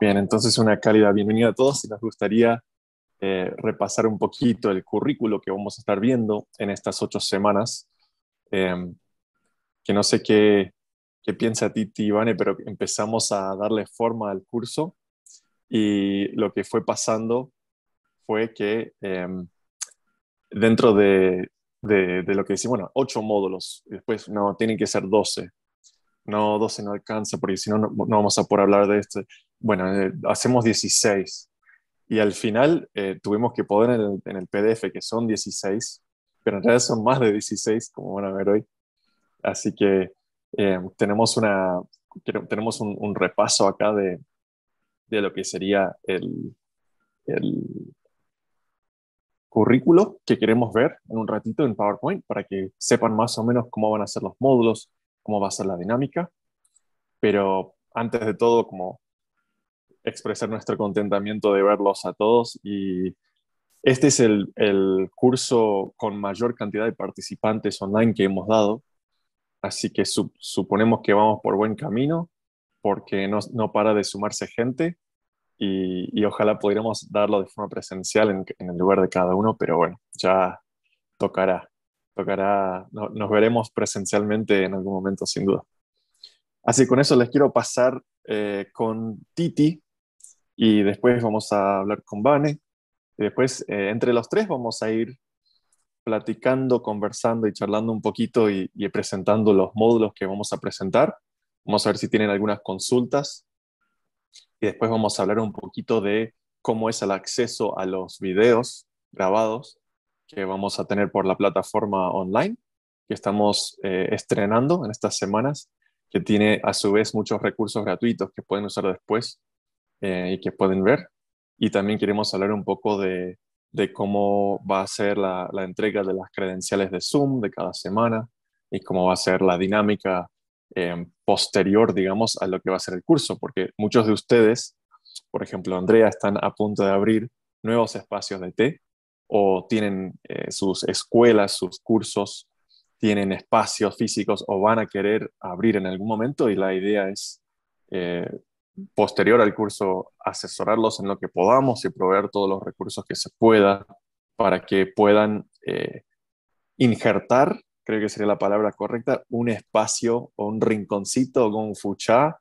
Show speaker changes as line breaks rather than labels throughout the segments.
Bien, entonces una cálida bienvenida a todos. Si nos gustaría eh, repasar un poquito el currículo que vamos a estar viendo en estas ocho semanas, em, que no sé qué, qué piensa ti, Ivane, pero empezamos a darle forma al curso y lo que fue pasando fue que em, dentro de, de, lo que decimos, bueno, ocho módulos, después no, tienen que ser doce. No, doce no alcanza porque si no, no vamos a poder hablar de este bueno, eh, hacemos 16. Y al final eh, tuvimos que poner en el, PDF que son 16, pero en realidad son más de 16, como van a ver hoy. Así que em, tenemos, una, tenemos un, repaso acá de, de, lo que sería el, el currículo que queremos ver en un ratito en PowerPoint para que sepan más o menos cómo van a ser los módulos, cómo va a ser la dinámica. Pero antes de todo, como expresar nuestro contentamiento de verlos a todos y este es el, el, curso con mayor cantidad de participantes online que hemos dado, así que suponemos que vamos por buen camino porque no, para de sumarse gente y, y, ojalá pudiéramos darlo de forma presencial en, el lugar de cada uno, pero bueno, ya tocará, tocará, nos veremos presencialmente en algún momento sin duda. Así que con eso les quiero pasar eh, con Titi, y después vamos a hablar con Vane. Y después, eh, entre los tres, vamos a ir platicando, conversando y charlando un poquito y, presentando los módulos que vamos a presentar. Vamos a ver si tienen algunas consultas. Y después vamos a hablar un poquito de cómo es el acceso a los videos grabados que vamos a tener por la plataforma online que estamos eh, estrenando en estas semanas, que tiene a su vez muchos recursos gratuitos que pueden usar después eh, y que pueden ver. Y también queremos hablar un poco de, cómo va a ser la, entrega de las credenciales de Zoom de cada semana y cómo va a ser la dinámica eh, posterior, digamos, a lo que va a ser el curso, porque muchos de ustedes, por ejemplo, Andrea, están a punto de abrir nuevos espacios de té o tienen eh, sus escuelas, sus cursos, tienen espacios físicos o van a querer abrir en algún momento y la idea es posterior al curso asesorarlos en lo que podamos y proveer todos los recursos que se pueda para que puedan eh, injertar, creo que sería la palabra correcta, un espacio o un rinconcito con fucha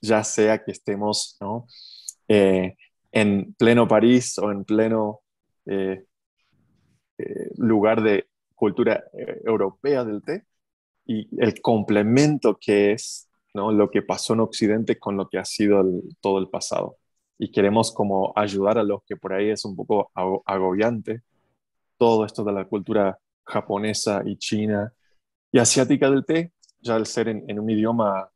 ya sea que estemos eh, en pleno París o en pleno eh, lugar de cultura europea del té, y el complemento que es lo que pasó en Occidente con lo que ha sido todo el pasado. Y queremos como ayudar a los que por ahí es un poco agobiante todo esto de la cultura japonesa y china y asiática del té, ya al ser en, un idioma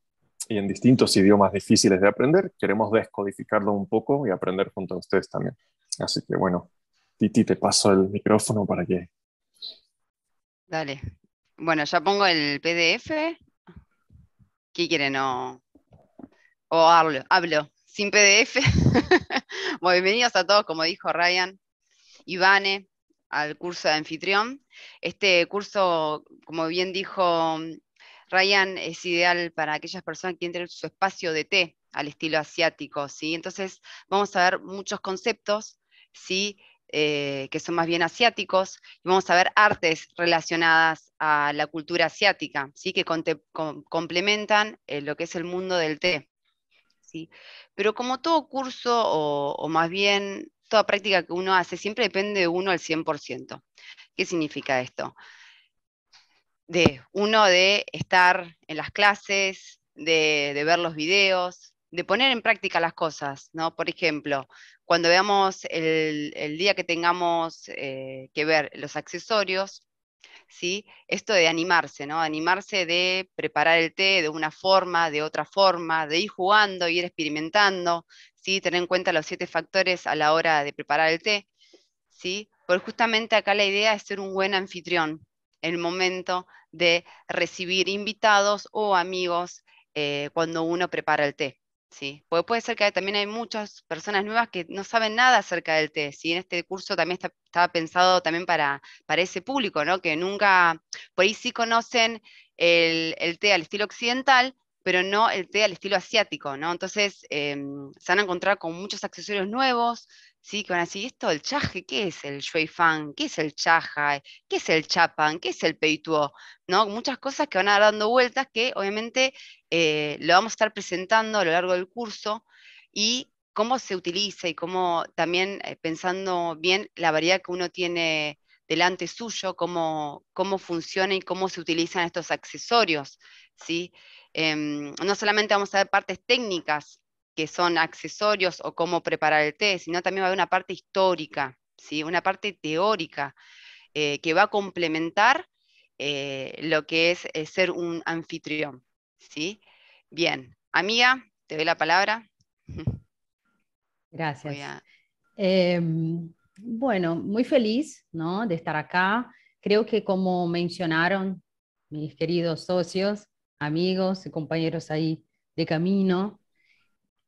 y en distintos idiomas difíciles de aprender, queremos descodificarlo un poco y aprender junto a ustedes también. Así que bueno, Titi, te paso el micrófono para que...
Dale. Bueno, ya pongo el PDF quieren? ¿O, hablo, hablo sin PDF? Muy bienvenidos a todos, como dijo Ryan, Ivane, al curso de anfitrión. Este curso, como bien dijo Ryan, es ideal para aquellas personas que entren su espacio de té al estilo asiático, ¿sí? Entonces vamos a ver muchos conceptos, ¿sí? Eh, que son más bien asiáticos, y vamos a ver artes relacionadas a la cultura asiática, ¿sí? que complementan eh, lo que es el mundo del té. ¿sí? Pero como todo curso, o, más bien toda práctica que uno hace, siempre depende de uno al 100%. ¿Qué significa esto? De uno de estar en las clases, de ver los videos, de poner en práctica las cosas, ¿no? Por ejemplo, cuando veamos el, día que tengamos eh, que ver los accesorios, ¿sí? Esto de animarse, ¿no? Animarse de preparar el té de una forma, de otra forma, de ir jugando, ir experimentando, ¿sí? Tener en cuenta los siete factores a la hora de preparar el té, ¿sí? Porque justamente acá la idea es ser un buen anfitrión en el momento de recibir invitados o amigos eh, cuando uno prepara el té. ¿sí? Porque puede ser que también hay muchas personas nuevas que no saben nada acerca del té, ¿sí? En este curso también estaba pensado también para, ese público, ¿no? Que nunca, por ahí sí conocen el, té al estilo occidental, pero no el té al estilo asiático, ¿no? Entonces em, se van a encontrar con muchos accesorios nuevos, ¿sí? Que van ¿esto el chaje? ¿Qué es el shui fan? ¿Qué es el chaja? ¿Qué es el chapan? ¿Qué es el peituo? ¿No? Muchas cosas que van a dar dando vueltas que obviamente eh, lo vamos a estar presentando a lo largo del curso y cómo se utiliza y cómo también eh, pensando bien la variedad que uno tiene delante suyo, cómo, cómo funciona y cómo se utilizan estos accesorios, ¿sí? Em, no solamente vamos a ver partes técnicas que son accesorios o cómo preparar el té, sino también va a haber una parte histórica, ¿sí? una parte teórica eh, que va a complementar eh, lo que es, eh, ser un anfitrión. ¿sí? Bien, amiga, te doy la palabra.
Gracias. Em, bueno, muy feliz ¿no? de estar acá. Creo que como mencionaron mis queridos socios, amigos y compañeros ahí de camino,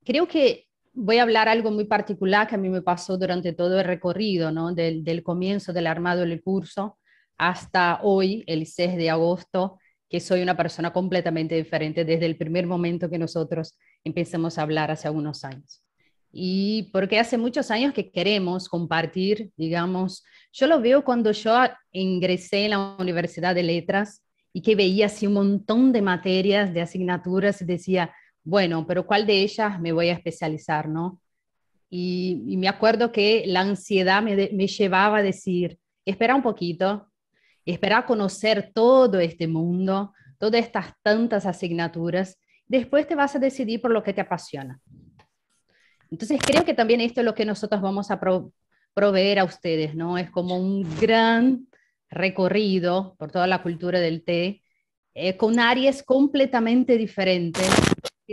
creo que voy a hablar algo muy particular que a mí me pasó durante todo el recorrido, ¿no? Del, comienzo del armado del curso hasta hoy, el 6 de agosto, que soy una persona completamente diferente desde el primer momento que nosotros empezamos a hablar hace algunos años. Y porque hace muchos años que queremos compartir, digamos, yo lo veo cuando yo ingresé en la Universidad de Letras y que veía así un montón de materias, de asignaturas, y decía, bueno, pero ¿cuál de ellas me voy a especializar, no? Y, me acuerdo que la ansiedad me, llevaba a decir, espera un poquito, espera conocer todo este mundo, todas estas tantas asignaturas, después te vas a decidir por lo que te apasiona. Entonces creo que también esto es lo que nosotros vamos a proveer a ustedes, ¿no? Es como un gran recorrido por toda la cultura del té, eh, con áreas completamente diferentes,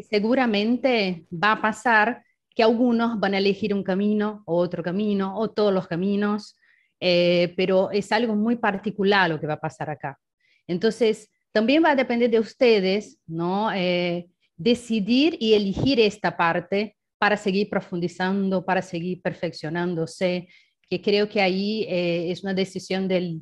seguramente va a pasar que algunos van a elegir un camino o otro camino o todos los caminos, eh, pero es algo muy particular lo que va a pasar acá. Entonces, también va a depender de ustedes, ¿no? Eh, decidir y elegir esta parte para seguir profundizando, para seguir perfeccionándose, que creo que ahí eh, es una decisión del,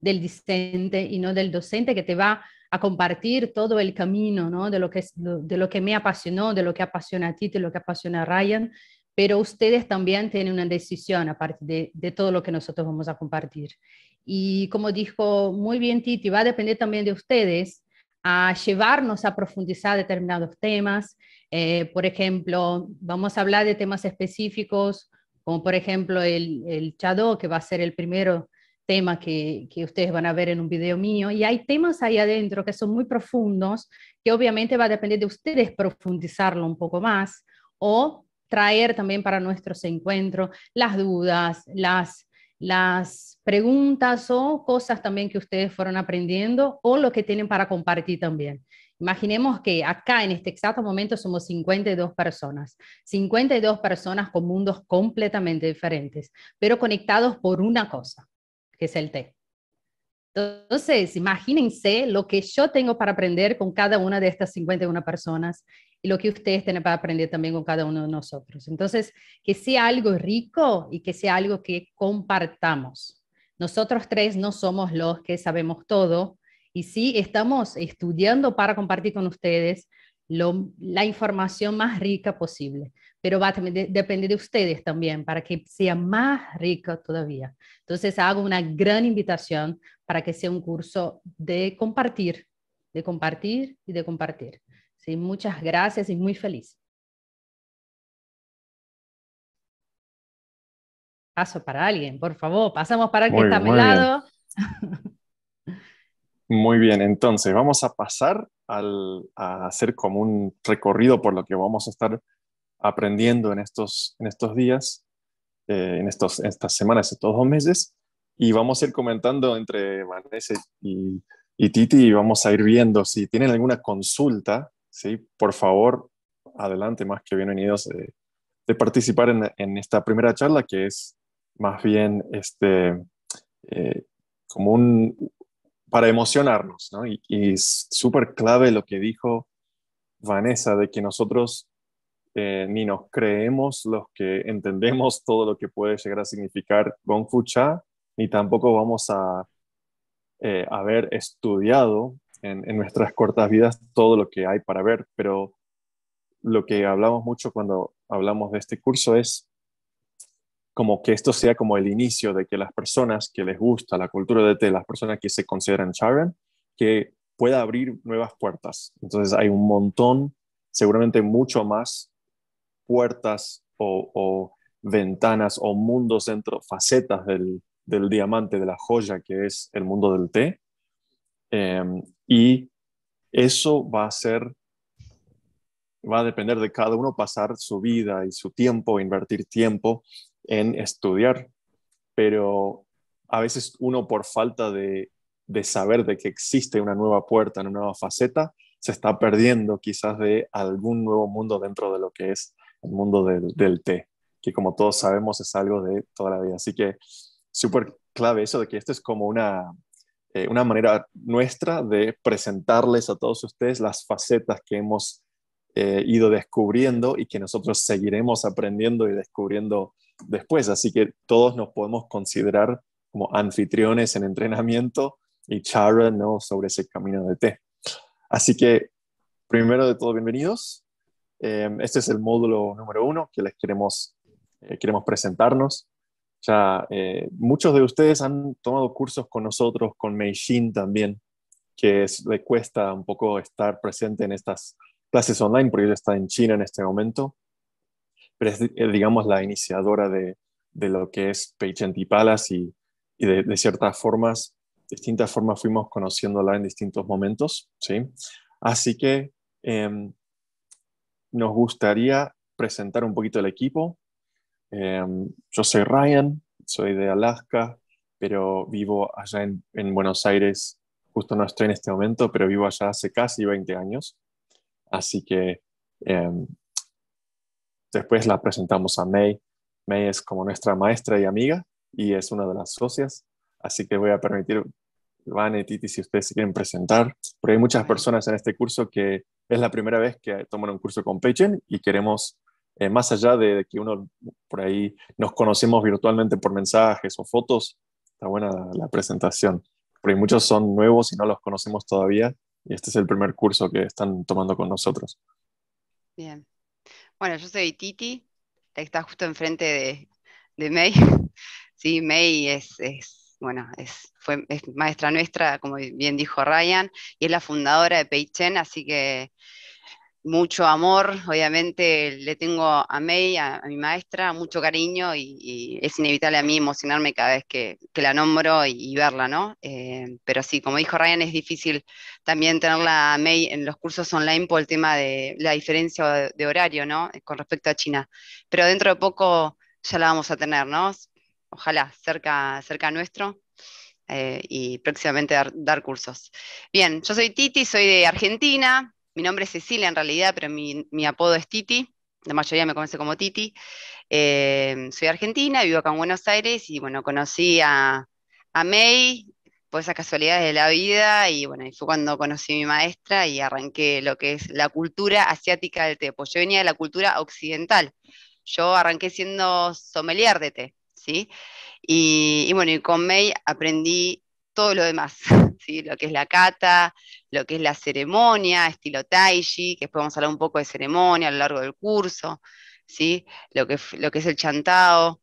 del, discente y no del docente que te va a compartir todo el camino, De lo, que, de lo que me apasionó, de lo que apasiona a ti, de lo que apasiona a Ryan, pero ustedes también tienen una decisión a de, de todo lo que nosotros vamos a compartir. Y como dijo muy bien Titi, va a depender también de ustedes a llevarnos a profundizar determinados temas. Eh, por ejemplo, vamos a hablar de temas específicos, como por ejemplo el, el Chado, que va a ser el primero tema que, que, ustedes van a ver en un video mío, y hay temas ahí adentro que son muy profundos, que obviamente va a depender de ustedes profundizarlo un poco más o traer también para nuestros encuentros las dudas, las, las preguntas o cosas también que ustedes fueron aprendiendo o lo que tienen para compartir también. Imaginemos que acá en este exacto momento somos 52 personas, 52 personas con mundos completamente diferentes, pero conectados por una cosa que es el té. Entonces, imagínense lo que yo tengo para aprender con cada una de estas 51 personas y lo que ustedes tienen para aprender también con cada uno de nosotros. Entonces, que sea algo rico y que sea algo que compartamos. Nosotros tres no somos los que sabemos todo y sí estamos estudiando para compartir con ustedes, la información más rica posible, pero va a depender de ustedes también para que sea más rica todavía. Entonces hago una gran invitación para que sea un curso de compartir, de compartir y de compartir. Sí, muchas gracias y muy feliz. Paso para alguien, por favor, pasamos para el que está a mi lado.
Muy bien, entonces vamos a pasar al, a hacer como un recorrido por lo que vamos a estar aprendiendo en estos, en estos días, eh, en, estos, estas semanas, estos dos meses, y vamos a ir comentando entre Vanessa y, Titi y vamos a ir viendo si tienen alguna consulta, ¿sí? por favor, adelante, más que bienvenidos eh, de participar en, esta primera charla que es más bien este, eh, como un, para emocionarnos, ¿no? Y, es súper clave lo que dijo Vanessa, de que nosotros eh, ni nos creemos los que entendemos todo lo que puede llegar a significar Fu Cha, ni tampoco vamos a eh, haber estudiado en, nuestras cortas vidas todo lo que hay para ver, pero lo que hablamos mucho cuando hablamos de este curso es como que esto sea como el inicio de que las personas que les gusta la cultura de té, las personas que se consideran Sharon, que pueda abrir nuevas puertas. Entonces hay un montón, seguramente mucho más puertas o, ventanas o mundos dentro, facetas del, diamante, de la joya que es el mundo del té. Em, y eso va a ser, va a depender de cada uno pasar su vida y su tiempo, invertir tiempo en estudiar, pero a veces uno por falta de, saber de que existe una nueva puerta, una nueva faceta, se está perdiendo quizás de algún nuevo mundo dentro de lo que es el mundo del, del té, que como todos sabemos es algo de toda la vida. Así que súper clave eso de que esto es como una, eh, una manera nuestra de presentarles a todos ustedes las facetas que hemos eh, ido descubriendo y que nosotros seguiremos aprendiendo y descubriendo después, así que todos nos podemos considerar como anfitriones en entrenamiento y charla ¿no? sobre ese camino de té. Así que, primero de todo, bienvenidos. Eh, este es el módulo número uno que les queremos, eh, presentarnos. Ya eh, muchos de ustedes han tomado cursos con nosotros, con Xin también, que le cuesta un poco estar presente en estas clases online porque ella está en China en este momento es, eh, digamos, la iniciadora de, lo que es Page y Palace y, de, ciertas formas, distintas formas fuimos conociéndola en distintos momentos, ¿sí? Así que em, nos gustaría presentar un poquito el equipo. Em, yo soy Ryan, soy de Alaska, pero vivo allá en, Buenos Aires, justo no estoy en este momento, pero vivo allá hace casi 20 años. Así que em, Después la presentamos a May. May es como nuestra maestra y amiga y es una de las socias, así que voy a permitir, Van y Titi, si ustedes quieren presentar, pero hay muchas personas en este curso que es la primera vez que toman un curso con pechen y queremos, eh, más allá de que uno por ahí nos conocemos virtualmente por mensajes o fotos, está buena la, presentación. presentación, porque muchos son nuevos y no los conocemos todavía y este es el primer curso que están tomando con nosotros.
Bien, bueno, yo soy Titi, que está justo enfrente de, May. Sí, May es, bueno, es, maestra nuestra, como bien dijo Ryan, y es la fundadora de Peichen, así que mucho amor, obviamente le tengo a May, a, mi maestra, mucho cariño y, es inevitable a mí emocionarme cada vez que, la nombro y, verla, ¿no? Eh, pero sí, como dijo Ryan, es difícil también tenerla a May en los cursos online por el tema de la diferencia de, horario, ¿no? Eh, con respecto a China. Pero dentro de poco ya la vamos a tener, ¿no? Ojalá, cerca, cerca nuestro. Eh, y próximamente dar cursos. Bien, yo soy Titi, soy de Argentina, mi nombre es Cecilia en realidad, pero mi, apodo es Titi, la mayoría me conoce como Titi. Eh, soy argentina, vivo acá en Buenos Aires y bueno, conocí a, a May por esas casualidades de la vida y bueno, fue cuando conocí a mi maestra y arranqué lo que es la cultura asiática del té. Pues yo venía de la cultura occidental. Yo arranqué siendo sommelier de té, ¿sí? Y, y bueno, y con May aprendí todo lo demás, ¿sí? lo que es la cata, lo que es la ceremonia, estilo taiji, que después vamos a hablar un poco de ceremonia a lo largo del curso, ¿sí? lo, que, lo que es el chantao,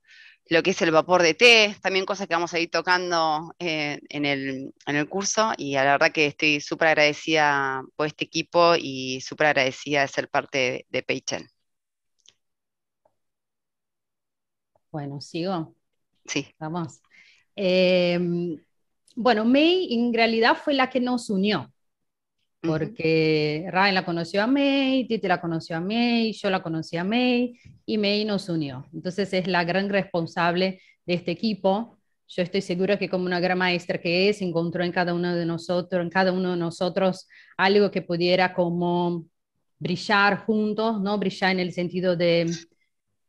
lo que es el vapor de té, también cosas que vamos a ir tocando eh, en, el, curso y la verdad que estoy súper agradecida por este equipo y súper agradecida de ser parte de, de
Bueno, sigo. Sí. Vamos. Em, bueno, May en realidad fue la que nos unió, porque Ryan la conoció a May, Titi la conoció a May, yo la conocí a May y May nos unió. Entonces es la gran responsable de este equipo. Yo estoy segura que como una gran maestra que es, encontró en cada uno de nosotros, en cada uno de nosotros algo que pudiera como brillar juntos, ¿no? Brillar en el sentido de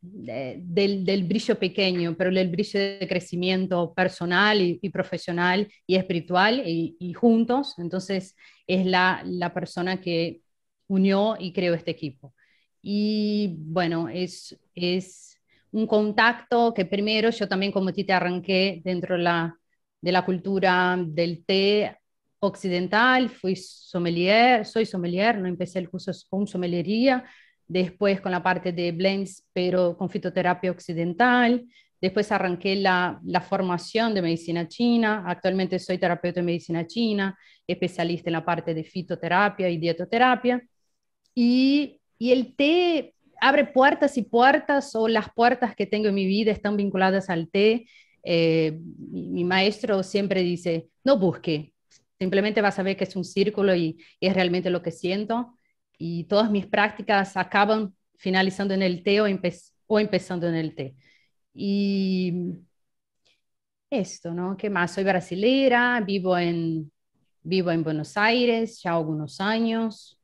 del, brillo pequeño, pero el brillo de crecimiento personal y, profesional y espiritual y, juntos. Entonces es la, persona que unió y creó este equipo. Y bueno, es, un contacto que primero yo también como ti te arranqué dentro de la, cultura del té occidental, fui sommelier, soy sommelier, no empecé el curso con sommelería después con la parte de blends, pero con fitoterapia occidental. Después arranqué la, la, formación de medicina china. Actualmente soy terapeuta de medicina china, especialista en la parte de fitoterapia y dietoterapia. Y, y el té abre puertas y puertas, o las puertas que tengo en mi vida están vinculadas al té. Eh, mi maestro siempre dice, no busque, simplemente vas a ver que es un círculo y es realmente lo que siento y todas mis prácticas acaban finalizando en el T, o, empezando en el T. Y esto, ¿no? ¿Qué más? Soy brasilera, vivo en, vivo en Buenos Aires ya algunos años.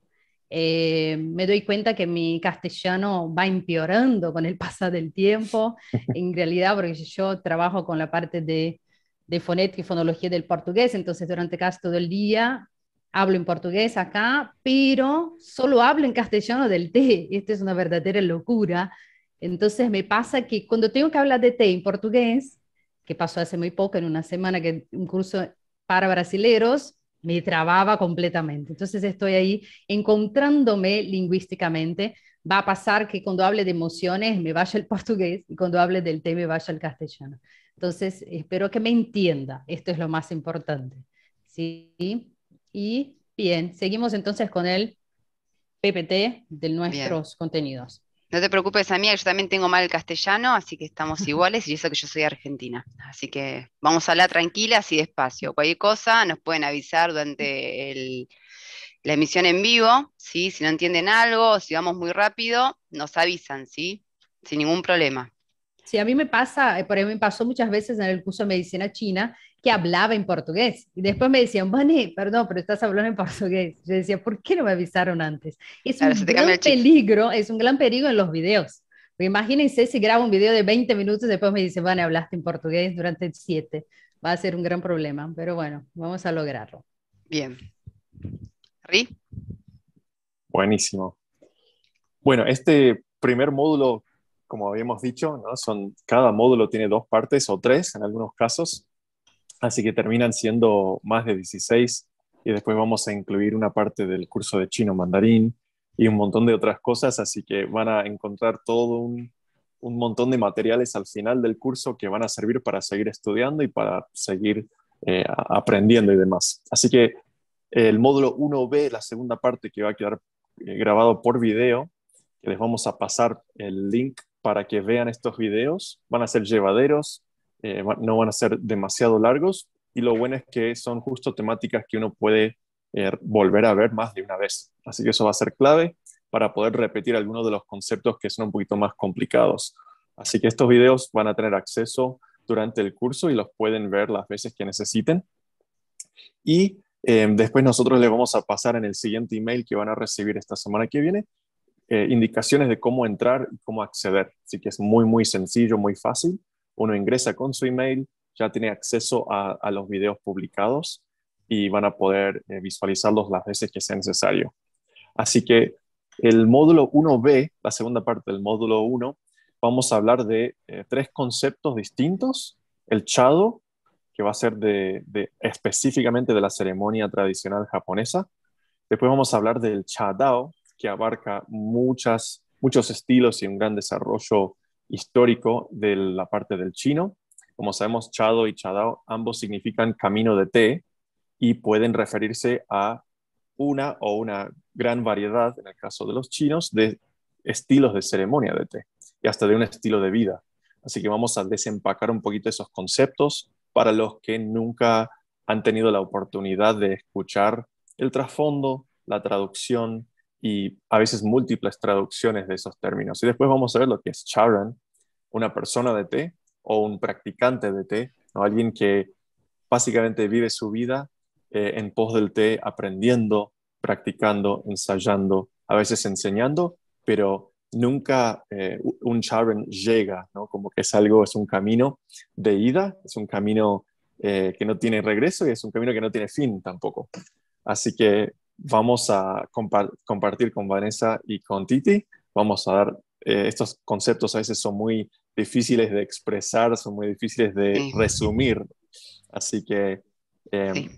Eh, me doy cuenta que mi castellano va empeorando con el pasar del tiempo, en realidad, porque yo trabajo con la parte de, de fonética y fonología del portugués, entonces durante casi todo el día hablo en portugués acá, pero solo hablo en castellano del té. esto es una verdadera locura. Entonces me pasa que cuando tengo que hablar de té en portugués, que pasó hace muy poco, en una semana, que un curso para brasileros, me trababa completamente. Entonces estoy ahí encontrándome lingüísticamente. Va a pasar que cuando hable de emociones me vaya el portugués y cuando hable del té me vaya el castellano. Entonces espero que me entienda. Esto es lo más importante. ¿Sí? Y bien, seguimos entonces con el PPT de nuestros contenidos.
No te preocupes, amiga, yo también tengo mal el castellano, así que estamos iguales y eso que yo soy argentina. Así que vamos a hablar tranquilas y despacio. Cualquier cosa nos pueden avisar durante la emisión en vivo, Si no entienden algo, si vamos muy rápido, nos avisan, ¿sí? Sin ningún
problema. Sí, a mí me pasa, eh, por ejemplo, me pasó muchas veces en el curso de medicina china, hablaba en portugués. Y después me decían, Vane, perdón, pero estás hablando en portugués. Yo decía, ¿por qué no me avisaron antes? Es un gran peligro, es un gran peligro en los videos. imagínense si grabo un video de 20 minutos y después me dice, Vane, hablaste en portugués durante 7. Va a ser un gran problema, pero bueno, vamos a lograrlo.
Bien.
¿Ri? Buenísimo. Bueno, este primer módulo, como habíamos dicho, ¿no? Son, cada módulo tiene dos partes o tres en algunos casos. Así que terminan siendo más de 16 y después vamos a incluir una parte del curso de chino mandarín y un montón de otras cosas, así que van a encontrar todo un, montón de materiales al final del curso que van a servir para seguir estudiando y para seguir eh, aprendiendo y demás. Así que el módulo 1B, la segunda parte que va a quedar eh, grabado por video, que les vamos a pasar el link para que vean estos videos, van a ser llevaderos, eh, no van a ser demasiado largos y lo bueno es que son justo temáticas que uno puede eh, volver a ver más de una vez. Así que eso va a ser clave para poder repetir algunos de los conceptos que son un poquito más complicados. Así que estos videos van a tener acceso durante el curso y los pueden ver las veces que necesiten. Y em, después nosotros les vamos a pasar en el siguiente email que van a recibir esta semana que viene eh, indicaciones de cómo entrar y cómo acceder. Así que es muy, muy sencillo, muy fácil uno ingresa con su email, ya tiene acceso a, los videos publicados y van a poder eh, visualizarlos las veces que sea necesario. Así que el módulo 1B, la segunda parte del módulo 1, vamos a hablar de eh, tres conceptos distintos. El chado, que va a ser específicamente de la ceremonia tradicional japonesa. Después vamos a hablar del chadao, que abarca muchas, muchos estilos y un gran desarrollo histórico de la parte del chino. Como sabemos, chado y chadao ambos significan camino de té y pueden referirse a una o una gran variedad, en el caso de los chinos, de estilos de ceremonia de té y hasta de un estilo de vida. Así que vamos a desempacar un poquito esos conceptos para los que nunca han tenido la oportunidad de escuchar el trasfondo, la traducción y a veces múltiples traducciones de esos términos. Y después vamos a ver lo que es charan, una persona de té o un practicante de té, ¿no? alguien que básicamente vive su vida eh, en pos del té, aprendiendo, practicando, ensayando, a veces enseñando, pero nunca eh, un charan llega, como que es algo, es un camino de ida, es un camino eh, que no tiene regreso y es un camino que no tiene fin tampoco. Así que vamos a compartir con Vanessa y con Titi. Vamos a dar, eh, estos conceptos a veces son muy difíciles de expresar, son muy difíciles de resumir. Así que, em,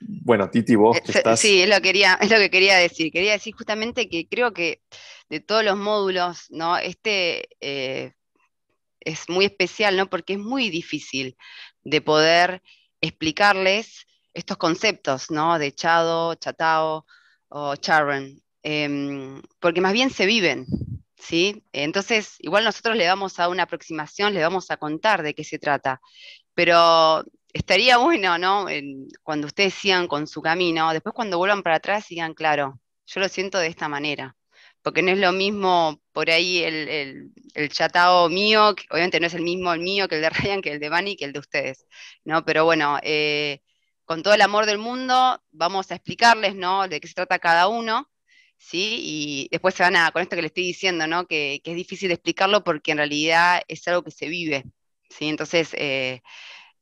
bueno, Titi, vos eh, estás... Sí,
es lo, quería, es lo que quería decir. Quería decir justamente que creo que de todos los módulos, ¿no? Este... Eh, es muy especial, ¿no? Porque es muy difícil de poder explicarles estos conceptos, ¿no? De chado, chatao o charren, em, porque más bien se viven, ¿sí? Entonces, igual nosotros le damos a una aproximación, le vamos a contar de qué se trata, pero estaría bueno, ¿no? cuando ustedes sigan con su camino, después cuando vuelvan para atrás sigan, claro, yo lo siento de esta manera, porque no es lo mismo por ahí el, el, chatao mío, obviamente no es el mismo el mío que el de Ryan, que el de Manny, que el de ustedes, ¿no? Pero bueno, eh, con todo el amor del mundo, vamos a explicarles, ¿no? De qué se trata cada uno, ¿sí? Y después se van a, con esto que les estoy diciendo, ¿no? Que, es difícil de explicarlo porque en realidad es algo que se vive, ¿sí? Entonces, eh,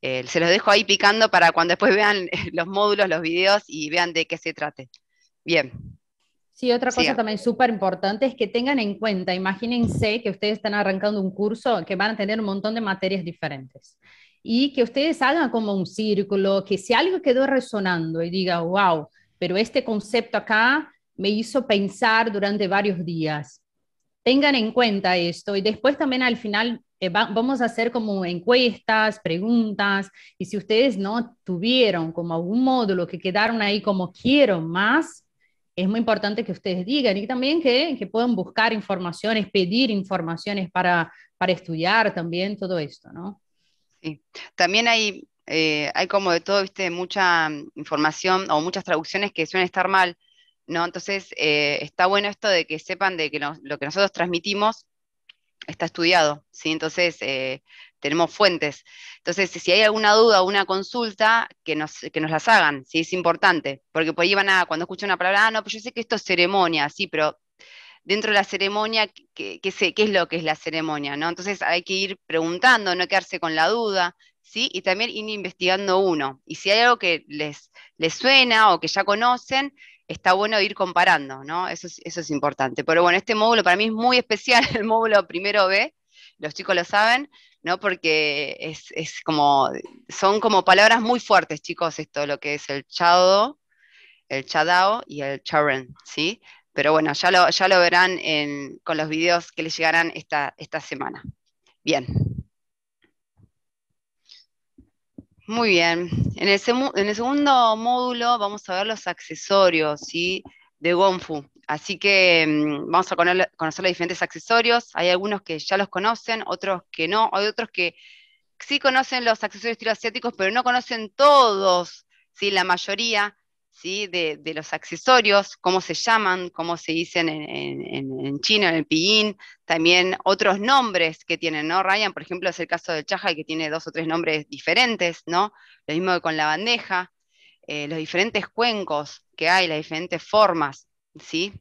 eh, se los dejo ahí picando para cuando después vean los módulos, los videos y vean de qué se trate. Bien.
Sí, otra cosa también súper importante es que tengan en cuenta, imagínense que ustedes están arrancando un curso que van a tener un montón de materias diferentes y que ustedes hagan como un círculo, que si algo quedó resonando y diga, wow, pero este concepto acá me hizo pensar durante varios días. Tengan en cuenta esto y después también al final eh, vamos a hacer como encuestas, preguntas y si ustedes no tuvieron como algún módulo que quedaron ahí como quiero más, es muy importante que ustedes digan y también que, que puedan buscar informaciones, pedir informaciones para, para estudiar también todo esto, ¿no?
Sí. También hay, eh, hay como de todo, viste, mucha mm, información o muchas traducciones que suelen estar mal, ¿no? Entonces, eh, está bueno esto de que sepan de que lo que nosotros transmitimos está estudiado, ¿sí? Entonces, eh, tenemos fuentes. Entonces, si hay alguna duda o una consulta, que nos, que nos las hagan, ¿sí? Es importante, porque por ahí van a, cuando escuchan una palabra, ah, no, pues yo sé que esto es ceremonia, sí, pero dentro de la ceremonia, qué, qué es lo que es la ceremonia, ¿no? Entonces hay que ir preguntando, no quedarse con la duda, ¿sí? Y también ir investigando uno. Y si hay algo que les, les suena o que ya conocen, está bueno ir comparando, ¿no? Eso es, importante. Pero bueno, este módulo para mí es muy especial, el módulo primero B, los chicos lo saben, ¿no? Porque es, como, son como palabras muy fuertes, chicos, esto, lo que es el chado, el chadao y el charren, ¿sí? Pero bueno, ya lo, verán con los videos que les llegarán esta, semana. Bien. Muy bien. En el, segundo módulo vamos a ver los accesorios de Gonfu. Así que mm, vamos a conocer, los diferentes accesorios. Hay algunos que ya los conocen, otros que no. Hay otros que sí conocen los accesorios estilo asiáticos, pero no conocen todos, ¿sí? la mayoría de, los accesorios, cómo se llaman, cómo se dicen en, en, en chino, en el pillín, también otros nombres que tienen, ¿no? Ryan, por ejemplo, es el caso del chaja que tiene dos o tres nombres diferentes, ¿no? Lo mismo que con la bandeja, eh, los diferentes cuencos que hay, las diferentes formas, ¿sí?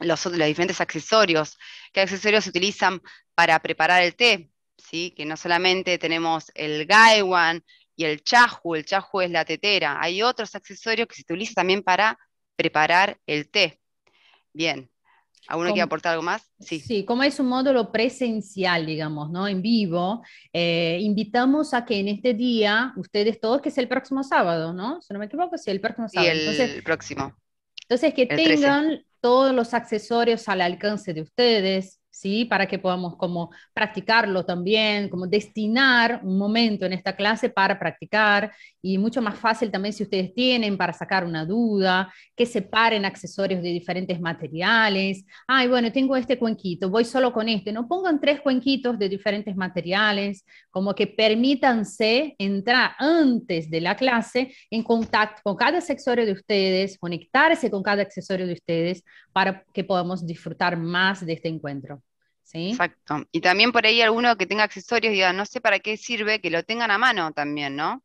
Los, diferentes accesorios, qué accesorios se utilizan para preparar el té, que no solamente tenemos el gaiwan, y el chaju, el chaju es la tetera. Hay otros accesorios que se utilizan también para preparar el té. Bien, ¿Alguno quiere aportar algo más?
Sí. sí, como es un módulo presencial, digamos, ¿no? En vivo, eh, invitamos a que en este día, ustedes todos, que es el próximo sábado, ¿no? Si no me equivoco, sí, el próximo sábado. Y el próximo. Entonces, que tengan todos los accesorios al alcance de ustedes, ¿sí? Para que podamos como practicarlo también, como destinar un momento en esta clase para practicar y mucho más fácil también si ustedes tienen para sacar una duda, que separen accesorios de diferentes materiales. Ay, bueno, tengo este cuenquito, voy solo con este. No pongan tres cuenquitos de diferentes materiales, como que permítanse entrar antes de la clase en contacto con cada accesorio de ustedes, conectarse con cada accesorio de ustedes para que podamos disfrutar más de este encuentro. Exacto. Y también por ahí alguno
que tenga accesorios, diga, no sé para qué sirve, que lo tengan a mano también, ¿no?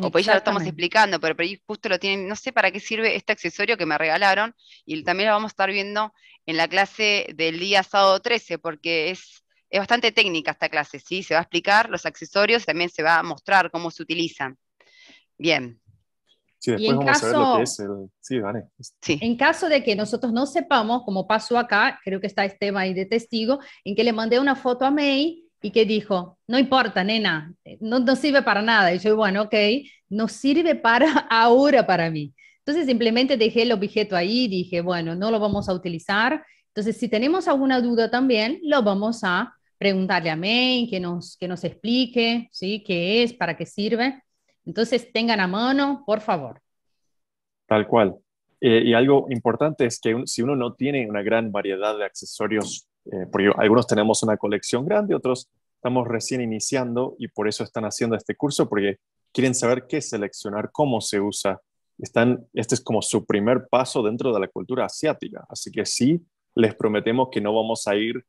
O pues ya lo estamos
explicando, pero por ahí justo lo tienen, no sé para qué sirve este accesorio que me regalaron y también lo vamos a estar viendo en la clase del día sábado 13, porque es, es bastante técnica esta clase, ¿sí? Se va a explicar los accesorios, también se va a mostrar cómo se utilizan.
Bien.
Sí, después caso, Sí, vale.
En caso de que nosotros no sepamos, como pasó acá, creo que está este ahí de testigo, en que le mandé una foto a May y que dijo, no importa, nena, no, no sirve para nada. Y yo, bueno, ok, no sirve para ahora para mí. Entonces simplemente dejé el objeto ahí, dije, bueno, no lo vamos a utilizar. Entonces, si tenemos alguna duda también, lo vamos a preguntarle a May, que nos, que nos explique, ¿sí? ¿Qué es? ¿Para qué sirve? Entonces tengan a mano, por favor.
Tal cual. Eh, y algo importante es que si uno no tiene una gran variedad de accesorios, eh, porque algunos tenemos una colección grande, otros estamos recién iniciando y por eso están haciendo este curso, porque quieren saber qué seleccionar, cómo se usa. Están, este es como su primer paso dentro de la cultura asiática. Así que sí, les prometemos que no vamos a ir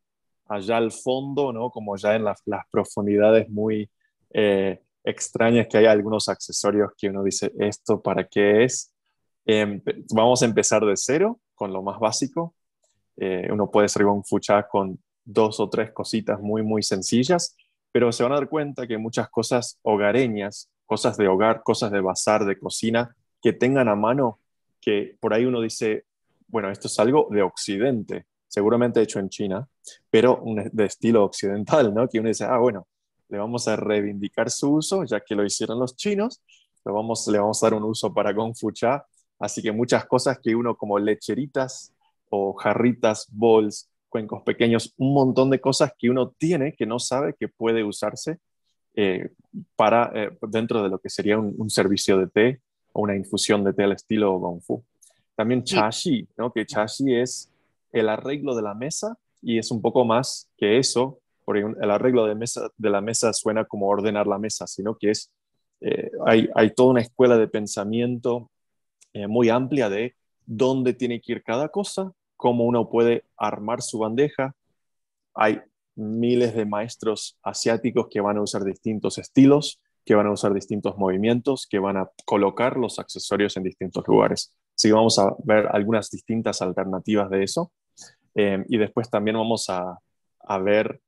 allá al fondo, ¿no? como ya en las, profundidades muy eh, extraña es que hay algunos accesorios que uno dice, ¿esto para qué es? Em, vamos a empezar de cero con lo más básico. Eh, uno puede ser un fuchá con dos o tres cositas muy, muy sencillas, pero se van a dar cuenta que muchas cosas hogareñas, cosas de hogar, cosas de bazar, de cocina, que tengan a mano, que por ahí uno dice, bueno, esto es algo de Occidente, seguramente hecho en China, pero de estilo occidental, ¿no? Que uno dice, ah, bueno, le vamos a reivindicar su uso, ya que lo hicieron los chinos, lo vamos, le vamos a dar un uso para Kung Fu Cha, así que muchas cosas que uno como lecheritas o jarritas, bols, cuencos pequeños, un montón de cosas que uno tiene que no sabe que puede usarse eh, para, eh, dentro de lo que sería un, servicio de té o una infusión de té al estilo Kung Fu. También chashi, ¿no? que chashi es el arreglo de la mesa y es un poco más que eso, el arreglo de, mesa, de la mesa suena como ordenar la mesa, sino que es, eh, hay, toda una escuela de pensamiento eh, muy amplia de dónde tiene que ir cada cosa, cómo uno puede armar su bandeja. Hay miles de maestros asiáticos que van a usar distintos estilos, que van a usar distintos movimientos, que van a colocar los accesorios en distintos lugares. Así vamos a ver algunas distintas alternativas de eso. Eh, y después también vamos a, a ver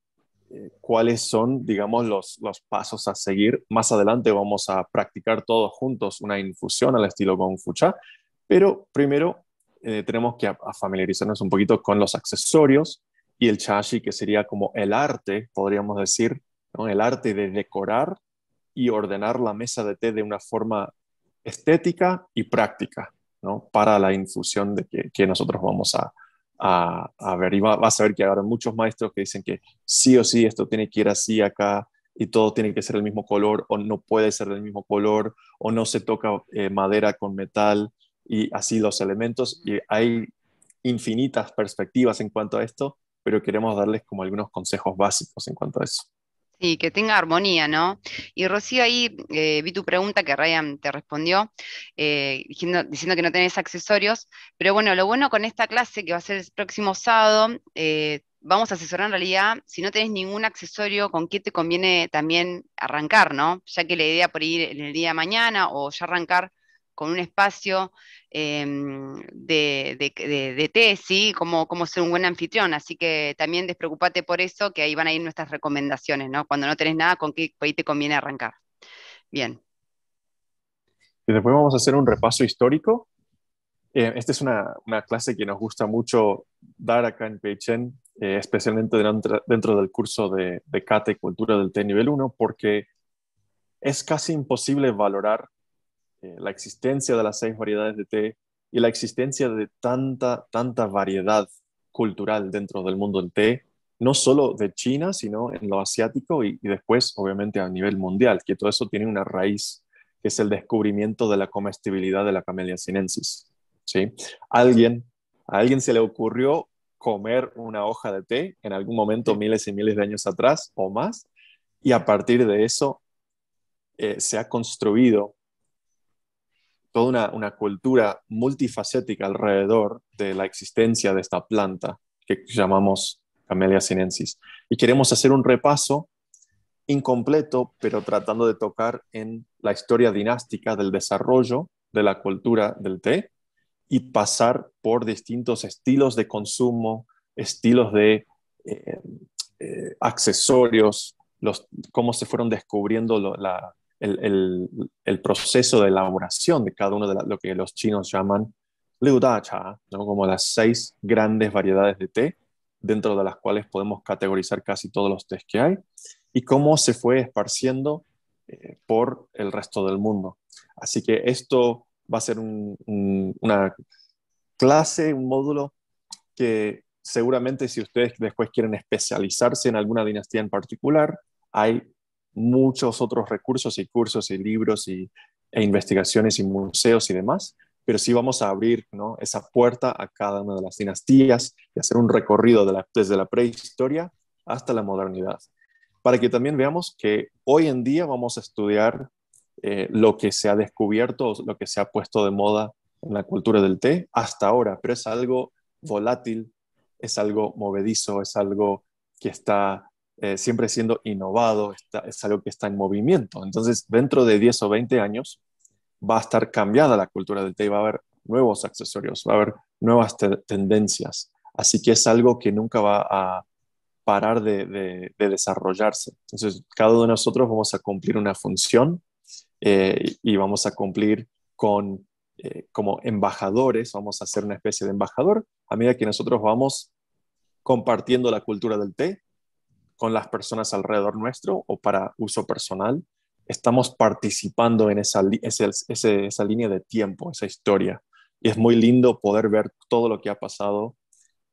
eh, cuáles son, digamos, los, pasos a seguir. Más adelante vamos a practicar todos juntos una infusión al estilo Fu Cha, pero primero eh, tenemos que familiarizarnos un poquito con los accesorios y el chashi, que sería como el arte, podríamos decir, el arte de decorar y ordenar la mesa de té de una forma estética y práctica ¿no? para la infusión de que nosotros vamos a, a, ver y vas a ver que habrá muchos maestros que dicen que sí o sí esto tiene que ir así acá y todo tiene que ser el mismo color o no puede ser del mismo color o no se toca eh, madera con metal y así los elementos y hay infinitas perspectivas en cuanto a esto pero queremos darles como algunos consejos básicos en cuanto a eso.
Sí, que tenga armonía, ¿no? Y Rocío, ahí eh, vi tu pregunta que Ryan te respondió, eh, diciendo, diciendo, que no tenés accesorios, pero bueno, lo bueno con esta clase que va a ser el próximo sábado, eh, vamos a asesorar en realidad, si no tenés ningún accesorio, con qué te conviene también arrancar, ¿no? Ya que la idea por ir en el día de mañana o ya arrancar con un espacio em, de, té, ¿sí? Como ser un buen anfitrión. Así que también despreocúpate por eso, que ahí van a ir nuestras recomendaciones, ¿no? Cuando no tenés nada, con qué ahí te conviene arrancar. Bien.
Y después vamos a hacer un repaso histórico. Eh, esta es una, clase que nos gusta mucho dar acá en Peichen, eh, especialmente dentro, del curso de, de Cate Cultura del Té Nivel 1, porque es casi imposible valorar eh, la existencia de las seis variedades de té y la existencia de tanta, tanta variedad cultural dentro del mundo del té, no solo de China, sino en lo asiático y, después, obviamente, a nivel mundial, que todo eso tiene una raíz, que es el descubrimiento de la comestibilidad de la Camellia sinensis. ¿sí? Alguien, a alguien se le ocurrió comer una hoja de té en algún momento miles y miles de años atrás o más, y a partir de eso eh, se ha construido toda una, cultura multifacética alrededor de la existencia de esta planta que llamamos camelia sinensis. Y queremos hacer un repaso incompleto, pero tratando de tocar en la historia dinástica del desarrollo de la cultura del té y pasar por distintos estilos de consumo, estilos de eh, eh, accesorios, los, cómo se fueron descubriendo la, el, proceso de elaboración de cada uno de lo que los chinos llaman liu da cha, como las seis grandes variedades de té, dentro de las cuales podemos categorizar casi todos los tés que hay, y cómo se fue esparciendo eh, por el resto del mundo. Así que esto va a ser una clase, un módulo que seguramente si ustedes después quieren especializarse en alguna dinastía en particular, hay muchos otros recursos y cursos y libros y, e investigaciones y museos y demás, pero sí vamos a abrir esa puerta a cada una de las dinastías y hacer un recorrido desde la prehistoria hasta la modernidad, para que también veamos que hoy en día vamos a estudiar eh, lo que se ha descubierto, lo que se ha puesto de moda en la cultura del té hasta ahora, pero es algo volátil, es algo movedizo, es algo que está eh, siempre siendo innovado, es algo que está en movimiento. Entonces, dentro de 10 o 20 años va a estar cambiada la cultura del té y va a haber nuevos accesorios, va a haber nuevas tendencias. Así que es algo que nunca va a parar de, desarrollarse. Entonces, cada uno de nosotros vamos a cumplir una función eh, y vamos a cumplir con, eh, como embajadores, vamos a ser una especie de embajador a medida que nosotros vamos compartiendo la cultura del té con las personas alrededor nuestro o para uso personal, estamos participando en esa, esa, línea de tiempo, esa historia. Y es muy lindo poder ver todo lo que ha pasado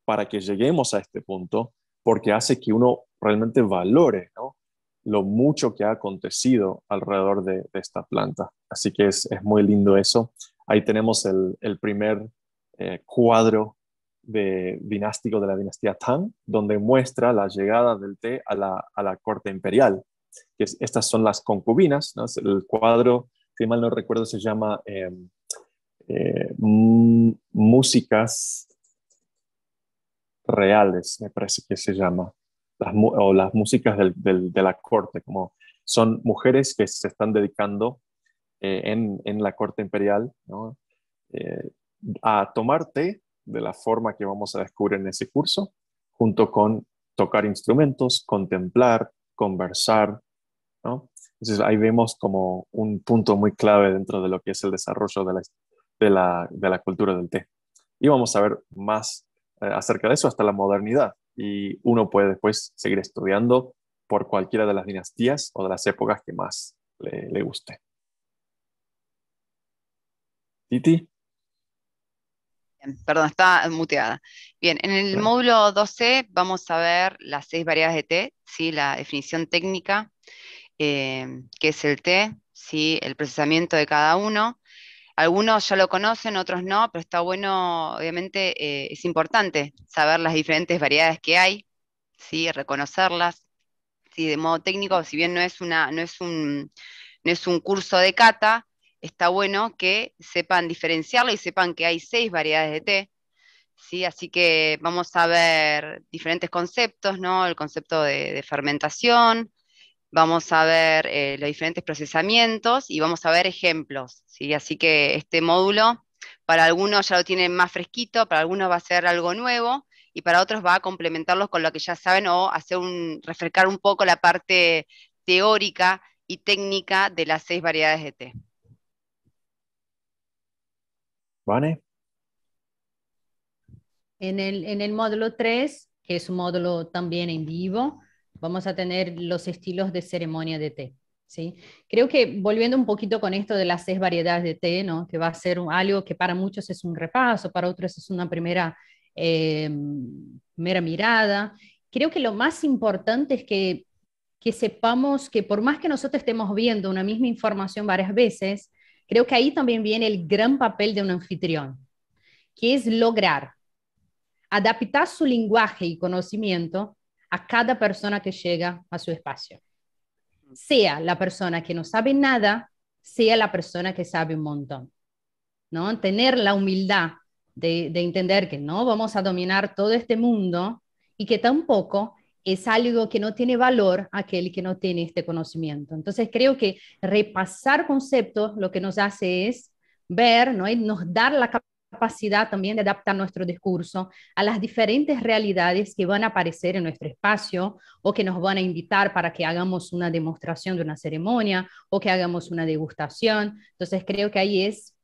para que lleguemos a este punto, porque hace que uno realmente valore lo mucho que ha acontecido alrededor de, esta planta. Así que es, muy lindo eso. Ahí tenemos el, primer eh, cuadro de, dinástico de la dinastía Tang, donde muestra la llegada del té a la, a la corte imperial. Que estas son las concubinas. El cuadro, si mal no recuerdo, se llama em, eh, Músicas Reales, me parece que se llama, las, o las músicas del, del, de la corte, como son mujeres que se están dedicando eh, en, en, la corte imperial eh, a tomar té de la forma que vamos a descubrir en ese curso, junto con tocar instrumentos, contemplar, conversar, ¿no? Entonces ahí vemos como un punto muy clave dentro de lo que es el desarrollo de la, de la, cultura del té. Y vamos a ver más eh, acerca de eso hasta la modernidad. Y uno puede después seguir estudiando por cualquiera de las dinastías o de las épocas que más le, le guste. Titi,
perdón, está muteada. Bien, en el módulo 12 vamos a ver las seis variedades de T, la definición técnica, eh, qué es el T, el procesamiento de cada uno. Algunos ya lo conocen, otros no, pero está bueno, obviamente eh, es importante saber las diferentes variedades que hay, ¿sí? reconocerlas. ¿sí? De modo técnico, si bien no es, una, no es, un, no es un curso de cata, está bueno que sepan diferenciarlo y sepan que hay seis variedades de té. ¿sí? Así que vamos a ver diferentes conceptos, ¿no? El concepto de, fermentación, vamos a ver eh, los diferentes procesamientos y vamos a ver ejemplos, ¿sí? Así que este módulo para algunos ya lo tienen más fresquito, para algunos va a ser algo nuevo y para otros va a complementarlos con lo que ya saben o hacer un, refrescar un poco la parte teórica y técnica de las seis variedades de té.
¿Vale?
En el, módulo 3, que es un módulo también en vivo, vamos a tener los estilos de ceremonia de té. ¿sí? Creo que volviendo un poquito con esto de las seis variedades de té, ¿no? que va a ser algo que para muchos es un repaso, para otros es una primera, eh, mirada. Creo que lo más importante es que, que sepamos que por más que nosotros estemos viendo una misma información varias veces, Creo que ahí también viene el gran papel de un anfitrión, que es lograr adaptar su lenguaje y conocimiento a cada persona que llega a su espacio. Sea la persona que no sabe nada, sea la persona que sabe un montón. ¿no? Tener la humildad de entender que no vamos a dominar todo este mundo y que tampoco es algo que no tiene valor aquel que no tiene este conocimiento. Entonces creo que repasar conceptos lo que nos hace es ver ¿no? y nos dar la capacidad también de adaptar nuestro discurso a las diferentes realidades que van a aparecer en nuestro espacio o que nos van a invitar para que hagamos una demostración de una ceremonia o que hagamos una degustación. Entonces creo que ahí es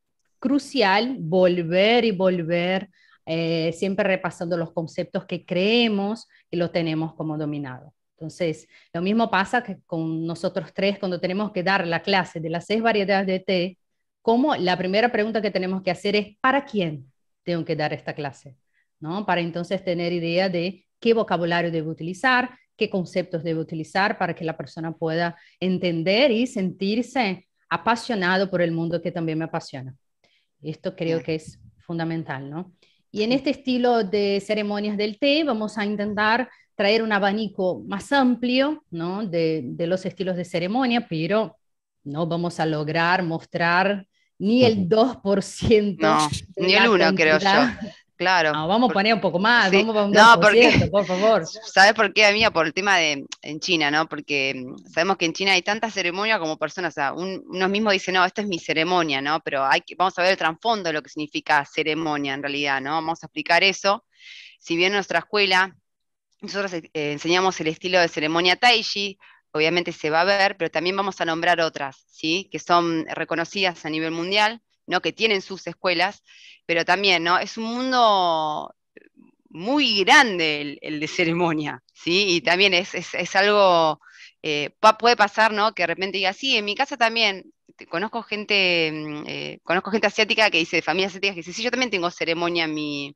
crucial volver y volver eh, siempre repasando los conceptos que creemos y lo tenemos como dominado. Entonces, lo mismo pasa con nosotros tres cuando tenemos que dar la clase de las seis variedades de té, como la primera pregunta que tenemos que hacer es, ¿para quién tengo que dar esta clase? ¿No? Para entonces tener idea de qué vocabulario debo utilizar, qué conceptos debo utilizar para que la persona pueda entender y sentirse apasionado por el mundo que también me apasiona. Esto creo que es fundamental, ¿no? Y en este estilo de ceremonias del té vamos a intentar traer un abanico más amplio ¿no? de, los estilos de ceremonia, pero no vamos a lograr mostrar ni el 2% no, ni el 1 creo yo. Claro. vamos a poner un poco más,
vamos a por favor. ¿Sabes por qué, amiga? Por el tema de en China, ¿no? Porque mm, sabemos que en China hay tantas ceremonias como personas, o sea, uno mismo dice, no, esta es mi ceremonia, ¿no? Pero hay que, vamos a ver el trasfondo de lo que significa ceremonia en realidad, ¿no? Vamos a explicar eso. Si bien en nuestra escuela, nosotros eh, enseñamos el estilo de ceremonia Taiji, obviamente se va a ver, pero también vamos a nombrar otras, ¿sí? Que son reconocidas a nivel mundial ¿no? que tienen sus escuelas, pero también ¿no? es un mundo muy grande el, de ceremonia, ¿sí? y también es, algo, eh, puede pasar ¿no? que de repente diga, sí, en mi casa también conozco gente, mm, eh, conozco gente asiática que dice, de familias asiáticas, que dice, sí, yo también tengo ceremonia en mi,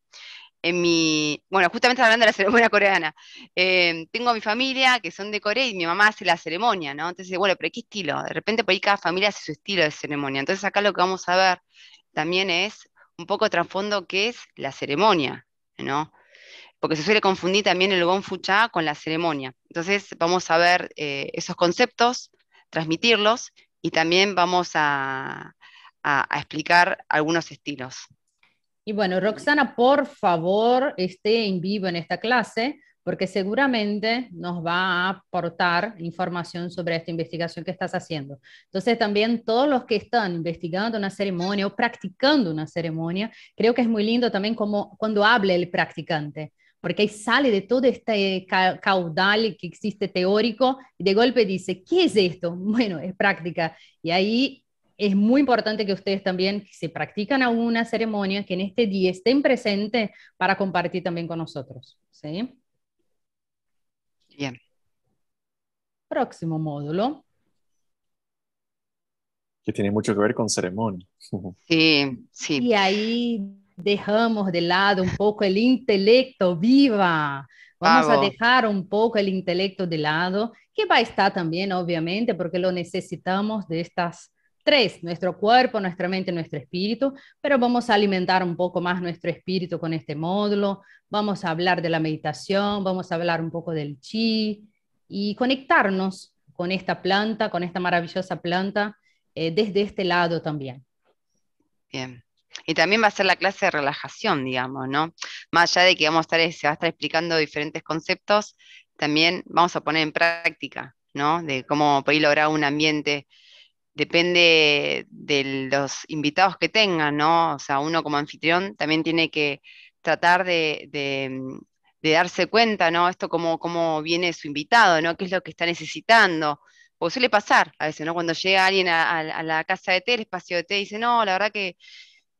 mi, bueno, justamente hablando de la ceremonia coreana, em, tengo a mi familia que son de Corea y mi mamá hace la ceremonia, ¿no? Entonces, bueno, pero ¿qué estilo? De repente por ahí cada familia hace su estilo de ceremonia. Entonces acá lo que vamos a ver también es un poco trasfondo que es la ceremonia, ¿no? Porque se suele confundir también el cha con la ceremonia. Entonces vamos a ver eh, esos conceptos, transmitirlos y también vamos a explicar algunos estilos.
Y bueno, Roxana, por favor, esté en vivo en esta clase porque seguramente nos va a aportar información sobre esta investigación que estás haciendo. Entonces, también todos los que están investigando una ceremonia o practicando una ceremonia, creo que es muy lindo también como cuando habla el practicante, porque ahí sale de todo este caudal que existe teórico y de golpe dice, ¿qué es esto? Bueno, es práctica. Y ahí es muy importante que ustedes también, se practican alguna ceremonia, que en este día estén presentes para compartir también con nosotros. ¿sí? Bien. Próximo módulo.
Que tiene mucho que ver con ceremonia.
Sí, sí. Y ahí dejamos de lado un poco el intelecto, viva. Vamos a dejar un poco el intelecto de lado, que va a estar también, obviamente, porque lo necesitamos de estas Tres, nuestro cuerpo, nuestra mente, nuestro espíritu, pero vamos a alimentar un poco más nuestro espíritu con este módulo, vamos a hablar de la meditación, vamos a hablar un poco del chi y conectarnos con esta planta, con esta maravillosa planta, eh, desde este lado también.
Bien. Y también va a ser la clase de relajación, digamos, ¿no? Más allá de que vamos a estar, se va a estar explicando diferentes conceptos, también vamos a poner en práctica, ¿no? De cómo poder lograr un ambiente depende de los invitados que tengan, ¿no? O sea, uno como anfitrión también tiene que tratar mm, de, darse cuenta, ¿no? Esto cómo, cómo viene su invitado, ¿no? ¿Qué es lo que está necesitando? Pues suele pasar a veces, ¿no? Cuando llega alguien a, la casa de té, el espacio de té, dice, no, la verdad que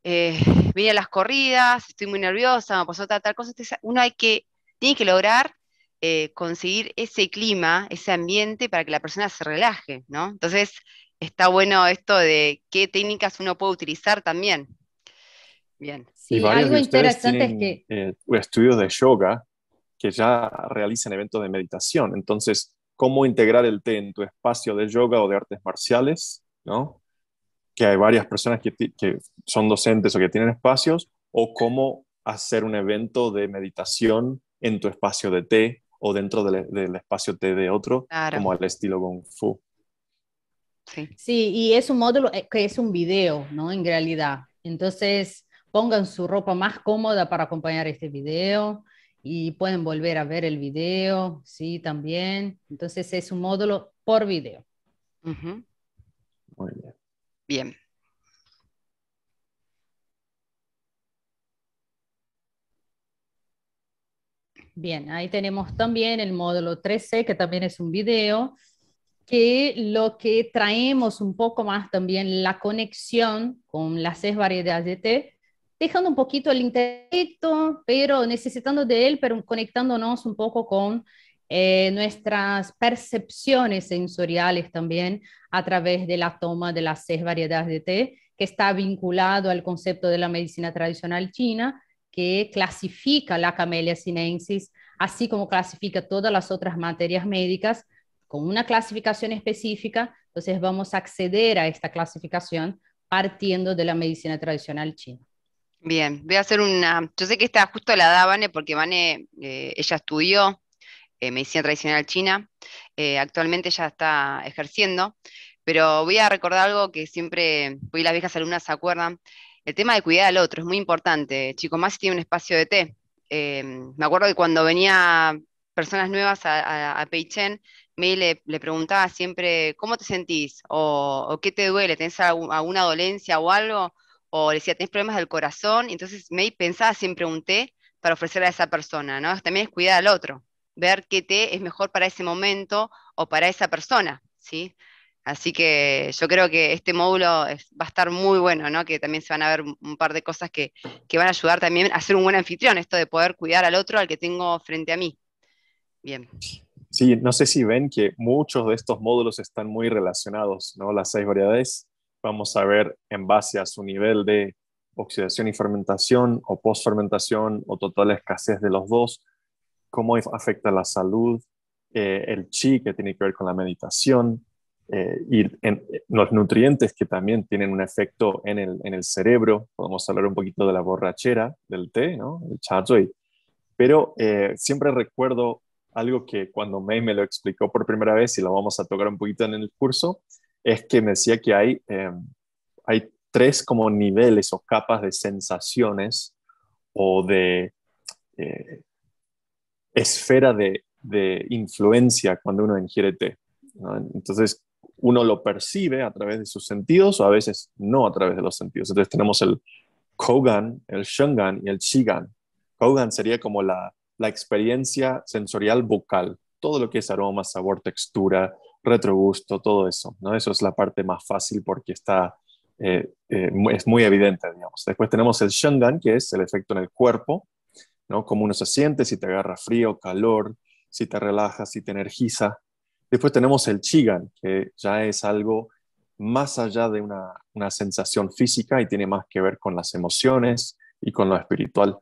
eh, a las corridas, estoy muy nerviosa, me pasó tal, tal cosa. Uno hay que, tiene que lograr eh, conseguir ese clima, ese ambiente para que la persona se relaje, ¿no? Entonces, está bueno esto de qué técnicas uno puede utilizar también. Bien.
y algo de interesante es que... Eh, estudios de yoga que ya realizan eventos de meditación. Entonces, ¿cómo integrar el té en tu espacio de yoga o de artes marciales? ¿No? Que hay varias personas que, son docentes o que tienen espacios, o cómo hacer un evento de meditación en tu espacio de té o dentro del, espacio té de otro, como al estilo Kung Fu.
Sí. y es un módulo eh, que es un video, ¿no? En realidad. Entonces, pongan su ropa más cómoda para acompañar este video y pueden volver a ver el video, sí, también. Entonces, es un módulo por video.
Muy bien. Bien.
Bien, ahí tenemos también el módulo 13, que también es un video, que lo que traemos un poco más también la conexión con las seis variedades de té, dejando un poquito el intelecto, pero necesitando de él, pero conectándonos un poco con eh, nuestras percepciones sensoriales también a través de la toma de las seis variedades de té, que está vinculado al concepto de la medicina tradicional china, que clasifica la camelia sinensis, así como clasifica todas las otras materias médicas con una clasificación específica, entonces vamos a acceder a esta clasificación partiendo de la medicina tradicional china.
Bien, voy a hacer una, yo sé que esta justo la da Vane porque Vane, eh, ella estudió eh, medicina tradicional china, eh, actualmente ya está ejerciendo, pero voy a recordar algo que siempre, hoy las viejas alumnas se acuerdan, el tema de cuidar al otro es muy importante, chicos, más si tiene un espacio de té. me acuerdo que cuando venía personas nuevas a, a, Chen, me le, preguntaba siempre, ¿cómo te sentís? ¿O, qué te duele? ¿Tenés alguna dolencia o algo? O le decía, ¿tenés problemas del corazón? Entonces me pensaba siempre un té para ofrecer a esa persona, ¿no? También es cuidar al otro, ver qué té es mejor para ese momento o para esa persona, ¿sí? Así que yo creo que este módulo va a estar muy bueno, ¿no? Que también se van a ver un par de cosas que, que van a ayudar también a ser un buen anfitrión, esto de poder cuidar al otro, al que tengo frente a mí. Bien.
Sí, no sé si ven que muchos de estos módulos están muy relacionados, ¿no? Las seis variedades vamos a ver en base a su nivel de oxidación y fermentación o postfermentación o total escasez de los dos, cómo afecta la salud, eh, el chi que tiene que ver con la meditación eh, y eh, los nutrientes que también tienen un efecto en el, en el, cerebro. Podemos hablar un poquito de la borrachera, del té, ¿no? el chazoy. Pero siempre recuerdo algo que cuando May me lo explicó por primera vez y lo vamos a tocar un poquito en el curso, es que me decía que hay, eh, hay tres como niveles o capas de sensaciones o de eh, esfera de, influencia cuando uno ingiere té. Entonces, uno lo percibe a través de sus sentidos o a veces no a través de los sentidos. Entonces tenemos el Kogan, el Shungan y el Shigan. Kogan sería como la, la experiencia sensorial vocal, todo lo que es aroma, sabor, textura, retrogusto, todo eso, ¿no? Eso es la parte más fácil porque está, eh, eh, es muy evidente, digamos. Después tenemos el shengan que es el efecto en el cuerpo, ¿no? Cómo uno se siente, si te agarra frío, calor, si te relajas, si te energiza. Después tenemos el chigan, que ya es algo más allá de una, una sensación física y tiene más que ver con las emociones, y con lo espiritual.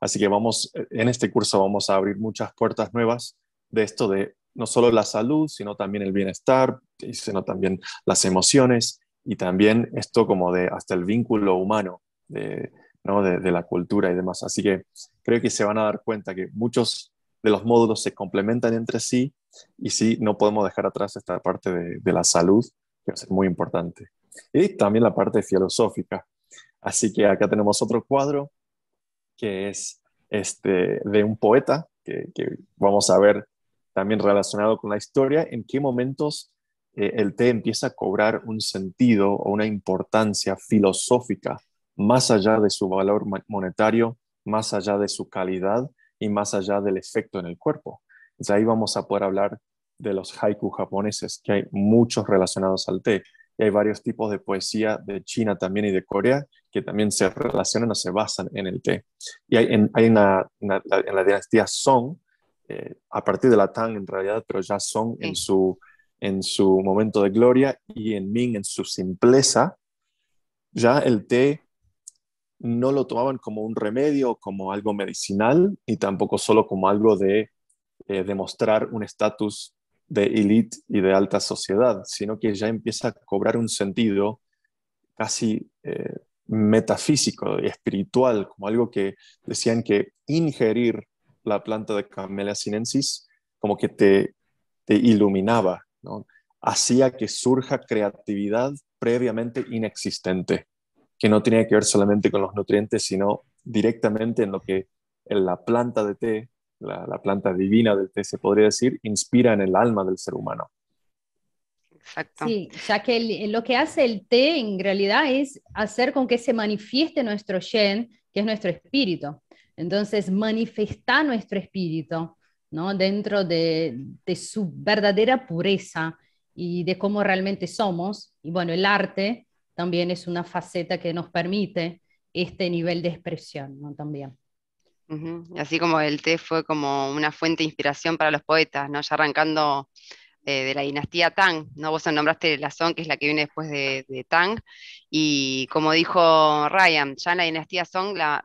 Así que vamos, eh, en este curso vamos a abrir muchas puertas nuevas de esto de no solo la salud, sino también el bienestar, sino también las emociones y también esto como de hasta el vínculo humano de, ¿no? de, la cultura y demás. Así que creo que se van a dar cuenta que muchos de los módulos se complementan entre sí y sí, no podemos dejar atrás esta parte de, la salud, que es muy importante. Y también la parte filosófica, Así que acá tenemos otro cuadro que es este, de un poeta que, vamos a ver también relacionado con la historia, en qué momentos eh, el té empieza a cobrar un sentido o una importancia filosófica más allá de su valor monetario, más allá de su calidad y más allá del efecto en el cuerpo. Entonces ahí vamos a poder hablar de los haiku japoneses, que hay muchos relacionados al té. Y hay varios tipos de poesía de China también y de Corea, que también se relacionan o se basan en el té. Y hay, en, la dinastía Song, eh, a partir de la Tang en realidad, pero ya Song en, su, en su momento de gloria y en Ming en su simpleza, ya el té no lo tomaban como un remedio, como algo medicinal, ni tampoco solo como algo de eh, demostrar un estatus de élite y de alta sociedad, sino que ya empieza a cobrar un sentido casi eh, metafísico y espiritual, como algo que decían que ingerir la planta de Camellia sinensis como que te, iluminaba, hacía que surja creatividad previamente inexistente, que no tenía que ver solamente con los nutrientes, sino directamente en lo que en la planta de té, la, la planta divina del té se podría decir, inspira en el alma del ser humano.
Sí, ya que lo que hace el té en realidad es hacer con que se manifieste nuestro yen, que es nuestro espíritu. Entonces, manifestar nuestro espíritu, ¿no? Dentro de, su verdadera pureza y de cómo realmente somos. Y bueno, el arte también es una faceta que nos permite este nivel de expresión, También.
Así como el té fue como una fuente de inspiración para los poetas, ¿no? Ya arrancando eh, de la dinastía Tang, ¿no? Vos nombraste la Song, que es la que viene después de, Tang, y como dijo Ryan, ya en la dinastía Song la,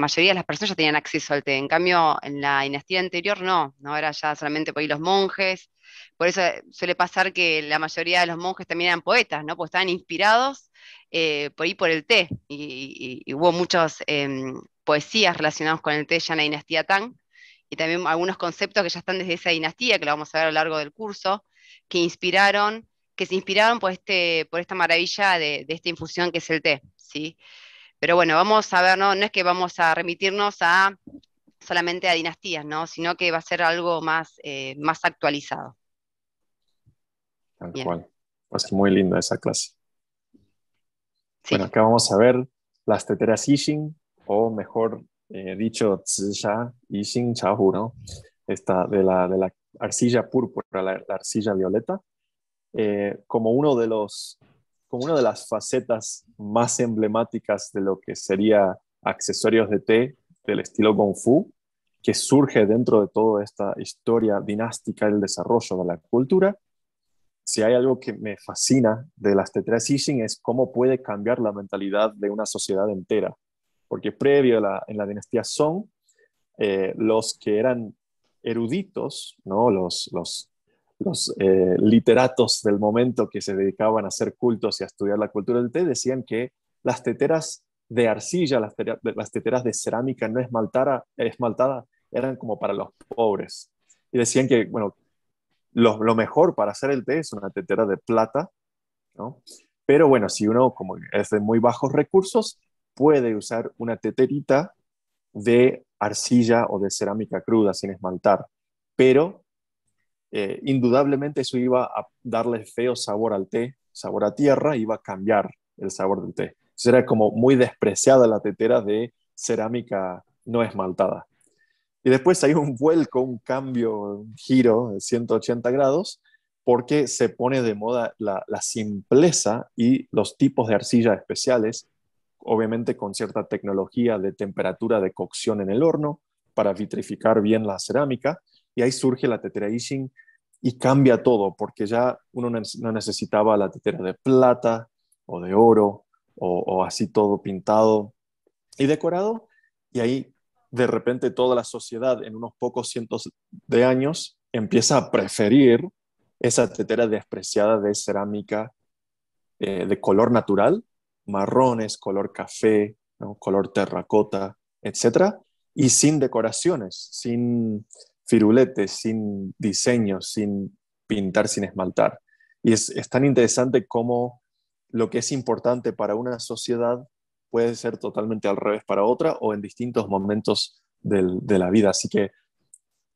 mayoría de las personas ya tenían acceso al té, en cambio en la dinastía anterior no, no era ya solamente por ahí los monjes, por eso eh, suele pasar que la mayoría de los monjes también eran poetas, ¿no? Porque estaban inspirados eh, por ahí por el té, y, hubo muchas em, poesías relacionadas con el té ya en la dinastía Tang, y también algunos conceptos que ya están desde esa dinastía, que lo vamos a ver a lo largo del curso, que inspiraron, que se inspiraron por, este, por esta maravilla de, esta infusión que es el té, ¿sí? Pero bueno, vamos a ver, ¿no? no es que vamos a remitirnos a solamente a dinastías, ¿no? Sino que va a ser algo más, eh, más actualizado.
Tal cual. Va a ser muy linda esa clase. Bueno, acá vamos a ver las teteras Ishin, o mejor eh, dicho zisha y sin chahu, ¿no? Esta, de, la, de la arcilla púrpura, la, arcilla violeta, eh, como, uno de los, como una de las facetas más emblemáticas de lo que sería accesorios de té del estilo Kung que surge dentro de toda esta historia dinástica del desarrollo de la cultura. Si hay algo que me fascina de las y Xixing es cómo puede cambiar la mentalidad de una sociedad entera porque previo en la dinastía Song, eh, los que eran eruditos, los, los, eh, literatos del momento que se dedicaban a hacer cultos y a estudiar la cultura del té, decían que las teteras de arcilla, las, teteras de cerámica no esmaltada, esmaltada, eran como para los pobres. Y decían que, bueno, lo, mejor para hacer el té es una tetera de plata, Pero bueno, si uno como es de muy bajos recursos, puede usar una teterita de arcilla o de cerámica cruda sin esmaltar, pero eh, indudablemente eso iba a darle feo sabor al té, sabor a tierra, iba a cambiar el sabor del té. Entonces era como muy despreciada la tetera de cerámica no esmaltada. Y después hay un vuelco, un cambio, un giro de 180 grados, porque se pone de moda la simpleza y los tipos de arcilla especiales obviamente con cierta tecnología de temperatura de cocción en el horno para vitrificar bien la cerámica, y ahí surge la tetera y cambia todo, porque ya uno no necesitaba la tetera de plata o de oro o, así todo pintado y decorado, y ahí de repente toda la sociedad en unos pocos cientos de años empieza a preferir esa tetera despreciada de cerámica eh, de color natural marrones, color café, color terracota, etc. Y sin decoraciones, sin firuletes, sin diseños, sin pintar, sin esmaltar. Y es, es tan interesante cómo lo que es importante para una sociedad puede ser totalmente al revés para otra o en distintos momentos de la vida. Así que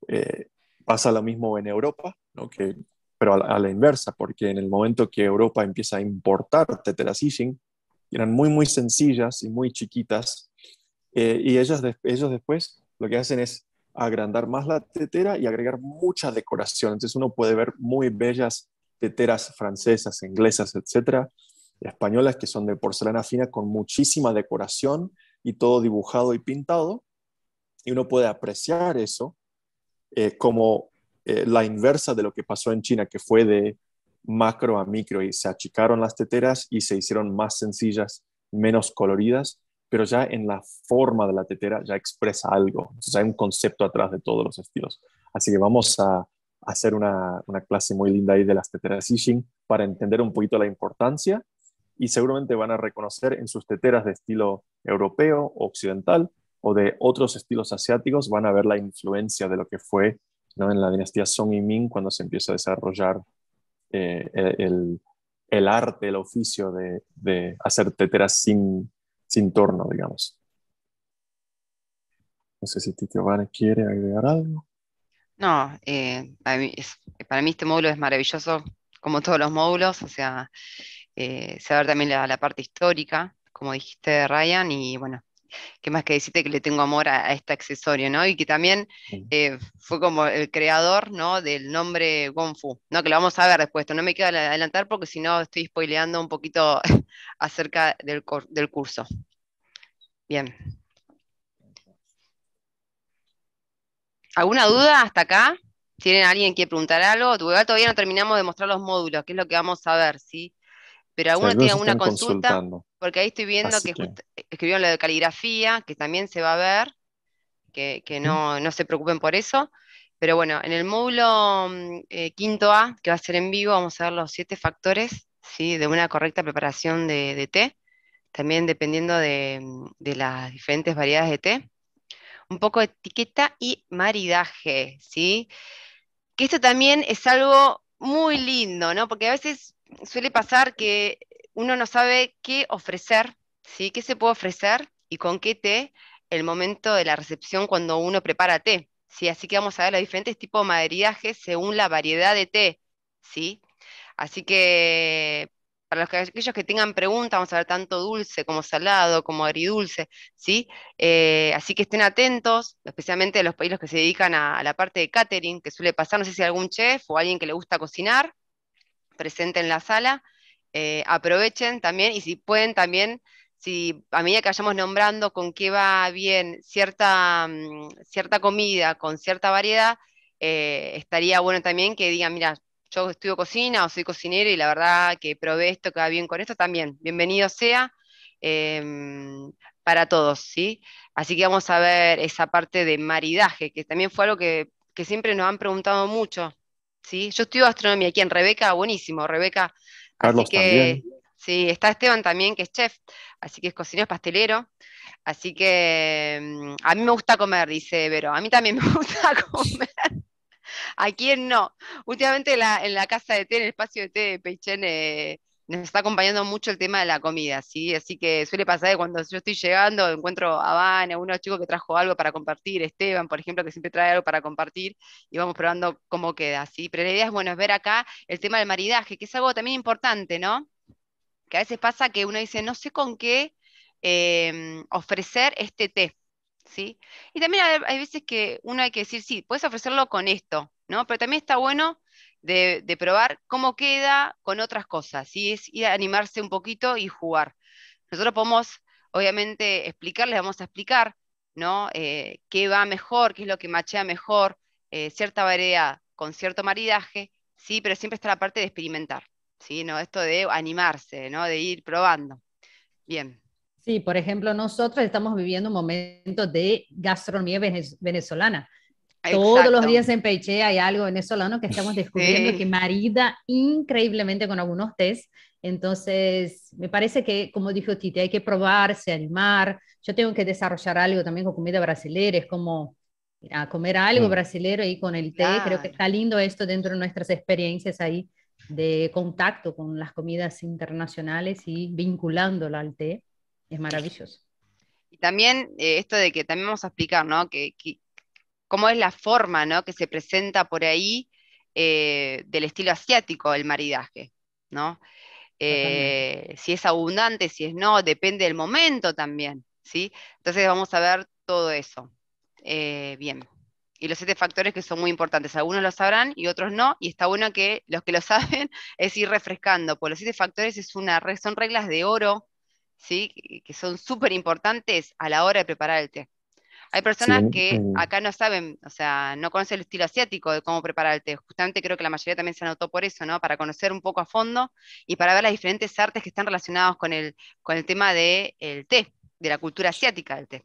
eh, pasa lo mismo en Europa, que, pero a la, inversa, porque en el momento que Europa empieza a importar tetracycline, eran muy, muy sencillas y muy chiquitas. Eh, y ellas, ellos después lo que hacen es agrandar más la tetera y agregar mucha decoración. Entonces uno puede ver muy bellas teteras francesas, inglesas, etcétera, españolas que son de porcelana fina con muchísima decoración y todo dibujado y pintado. Y uno puede apreciar eso eh, como eh, la inversa de lo que pasó en China, que fue de macro a micro y se achicaron las teteras y se hicieron más sencillas, menos coloridas, pero ya en la forma de la tetera ya expresa algo, Entonces hay un concepto atrás de todos los estilos. Así que vamos a hacer una, clase muy linda ahí de las teteras Yixing para entender un poquito la importancia y seguramente van a reconocer en sus teteras de estilo europeo, occidental o de otros estilos asiáticos, van a ver la influencia de lo que fue ¿no? en la dinastía Song y Ming cuando se empieza a desarrollar eh, el, arte, el oficio de, hacer teteras sin, torno, digamos. No sé si Tito quiere agregar algo.
No, eh, para, mí este módulo es maravilloso, como todos los módulos, o sea, eh, saber también la, parte histórica, como dijiste, Ryan, y bueno, qué más que decirte que le tengo amor a, este accesorio, ¿no? Y que también eh, fue como el creador, ¿no? Del nombre Gonfu, ¿no? Que lo vamos a ver después, no me quiero adelantar porque si no estoy spoileando un poquito acerca del, curso. Bien. ¿Alguna duda hasta acá? ¿Tienen alguien que preguntar algo? Todavía no terminamos de mostrar los módulos, que es lo que vamos a ver, ¿sí? pero alguno tienen una consulta, porque ahí estoy viendo que, escribieron lo de caligrafía, que también se va a ver, que, no, se preocupen por eso. Pero bueno, en el módulo mm, eh, quinto A, que va a ser en vivo, vamos a ver los siete factores ¿sí? de una correcta preparación de, té, también dependiendo mm, de, las diferentes variedades de té. Un poco de etiqueta y maridaje, ¿sí? Que esto también es algo muy lindo, ¿no? Porque a veces suele pasar que uno no sabe qué ofrecer, ¿sí? ¿Qué se puede ofrecer y con qué té el momento de la recepción cuando uno prepara té? ¿sí? Así que vamos a ver los diferentes tipos de maderidaje según la variedad de té, ¿sí? Así que para los aquellos que tengan preguntas, vamos a ver tanto dulce como salado, como agridulce, ¿sí? Eh, así que estén atentos, especialmente los países que se dedican a, a, la parte de catering, que suele pasar, no sé si algún chef o alguien que le gusta cocinar, presente en la sala. Eh, aprovechen también y si pueden también, si a medida que vayamos nombrando con qué va bien cierta, mm, cierta comida, con cierta variedad, eh, estaría bueno también que digan, mira, yo estudio cocina o soy cocinero y la verdad que probé esto, que va bien con esto también. Bienvenido sea em, para todos, ¿sí? Así que vamos a ver esa parte de maridaje, que también fue algo que siempre nos han preguntado mucho ¿sí? Yo estudio astronomía aquí en Rebeca, buenísimo, Rebeca. Carlos que, también. Sí, está Esteban también, que es chef, así que es cocinero, es pastelero. Así que mm, a mí me gusta comer, dice Vero, a mí también me gusta comer. ¿A quién no? Últimamente en la, en la casa de té, en el espacio de té de Peichen, eh, nos está acompañando mucho el tema de la comida, ¿sí? Así que suele pasar que cuando yo estoy llegando encuentro a Van, a uno chicos que trajo algo para compartir, Esteban, por ejemplo, que siempre trae algo para compartir, y vamos probando cómo queda, ¿sí? Pero la idea es, bueno, es ver acá el tema del maridaje, que es algo también importante, ¿no? Que a veces pasa que uno dice, no sé con qué em, ofrecer este té, ¿sí? Y también hay, hay veces que uno hay que decir, sí, puedes ofrecerlo con esto, ¿no? Pero también está bueno de, probar cómo queda con otras cosas, y es animarse un poquito y jugar. Nosotros podemos, obviamente, explicarles, vamos a explicar, ¿no? Eh, qué va mejor, qué es lo que machea mejor, eh, cierta variedad con cierto maridaje, sí, pero siempre está la parte de experimentar, ¿sí? ¿No? Esto de animarse, ¿no? De ir probando. Bien.
Sí, por ejemplo, nosotros estamos viviendo un momento de gastronomía venezolana. Todos los días en Peixe hay algo venezolano que estamos descubriendo que marida increíblemente con algunos tés. Entonces, me parece que, como dijo Titi, hay que probarse, animar. Yo tengo que desarrollar algo también con comida brasileña, es como comer algo mm. brasileño y con el té. Creo que está lindo esto dentro de nuestras experiencias ahí de contacto con las comidas internacionales y vinculándolo al té. Es maravilloso.
Y también eh, esto de que también vamos a explicar, ¿no? que cómo es la forma ¿no? que se presenta por ahí eh, del estilo asiático el maridaje, ¿no?
Eh,
si es abundante, si es no, depende del momento también, ¿sí? Entonces vamos a ver todo eso. Eh, bien. Y los siete factores que son muy importantes. Algunos lo sabrán y otros no. Y está bueno que los que lo saben es ir refrescando, porque los siete factores es una, son reglas de oro, ¿sí? que son súper importantes a la hora de preparar el té. Hay personas que acá no saben, o sea, no conocen el estilo asiático de cómo preparar el té. Justamente creo que la mayoría también se anotó por eso, ¿no? Para conocer un poco a fondo y para ver las diferentes artes que están relacionadas con el, con el tema del el té, de la cultura asiática del té.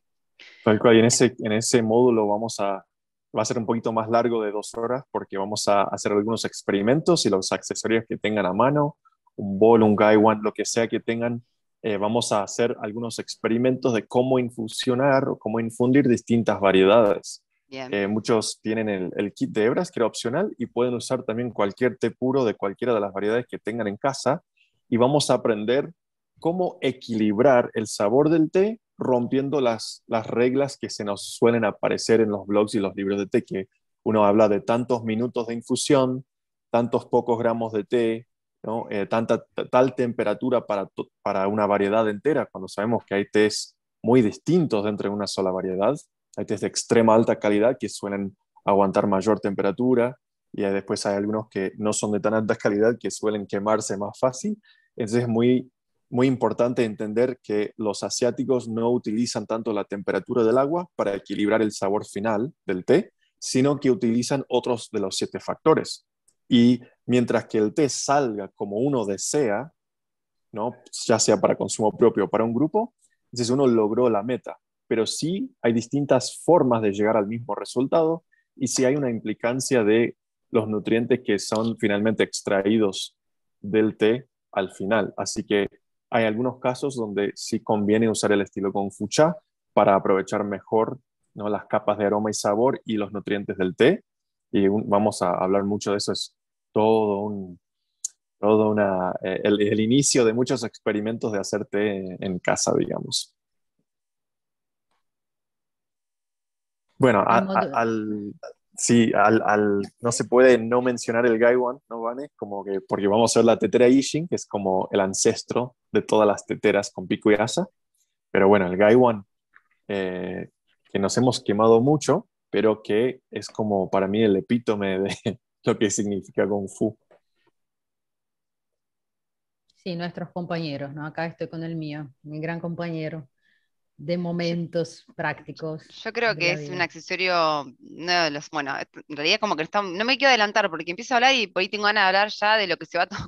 Tal cual, y en ese, en ese módulo vamos a, va a ser un poquito más largo de dos horas porque vamos a hacer algunos experimentos y los accesorios que tengan a mano, un bol, un gaiwan, lo que sea que tengan, eh, vamos a hacer algunos experimentos de cómo infusionar o cómo infundir distintas variedades. Eh, muchos tienen el, kit de hebras, que era opcional, y pueden usar también cualquier té puro de cualquiera de las variedades que tengan en casa. Y vamos a aprender cómo equilibrar el sabor del té rompiendo las reglas que se nos suelen aparecer en los blogs y los libros de té, que uno habla de tantos minutos de infusión, tantos pocos gramos de té, eh, tanta, tal temperatura para, para una variedad entera, cuando sabemos que hay test muy distintos dentro de una sola variedad. Hay test de extrema alta calidad que suelen aguantar mayor temperatura y después hay algunos que no son de tan alta calidad que suelen quemarse más fácil. Entonces es muy, muy importante entender que los asiáticos no utilizan tanto la temperatura del agua para equilibrar el sabor final del té, sino que utilizan otros de los siete factores. Y mientras que el té salga como uno desea, ¿no? ya sea para consumo propio o para un grupo, entonces uno logró la meta. Pero sí hay distintas formas de llegar al mismo resultado y sí hay una implicancia de los nutrientes que son finalmente extraídos del té al final. Así que hay algunos casos donde sí conviene usar el estilo con fucha para aprovechar mejor ¿no? las capas de aroma y sabor y los nutrientes del té. Y vamos a hablar mucho de eso, todo un, todo una, eh, el, inicio de muchos experimentos de hacerte en casa, digamos. Bueno, al, sí, al, no se puede no mencionar el Gaiwan, ¿no, vale Como que, porque vamos a ver la tetera ishing que es como el ancestro de todas las teteras con pico y asa. Pero bueno, el Gaiwan, eh, que nos hemos quemado mucho, pero que es como para mí el epítome de, lo que significa Kung Fu.
Sí, nuestros compañeros, ¿no? Acá estoy con el mío, mi gran compañero de momentos prácticos. Yo creo que es un
accesorio, los, bueno, en realidad como que no me quiero adelantar porque empiezo a hablar y por ahí tengo ganas de hablar ya de lo que se va a tocar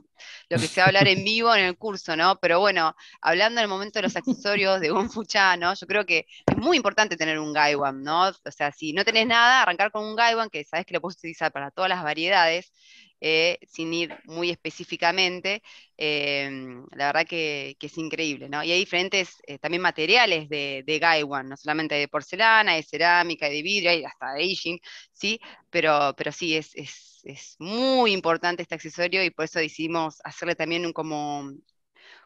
lo que se va a hablar en vivo en el curso, ¿no? Pero bueno, hablando en el momento de los accesorios de un fuchá, ¿no? Yo creo que es muy importante tener un Gaiwan, ¿no? O sea, si no tenés nada, arrancar con un Gaiwan, que sabes que lo puedes utilizar para todas las variedades, eh, sin ir muy específicamente, em, la verdad que, es increíble, ¿no? Y hay diferentes eh, también materiales de, Gaiwan, no solamente de porcelana, de cerámica, de vidrio, hay hasta de aging, ¿sí? Pero, pero sí, es, es es muy importante este accesorio y por eso decidimos hacerle también un, como,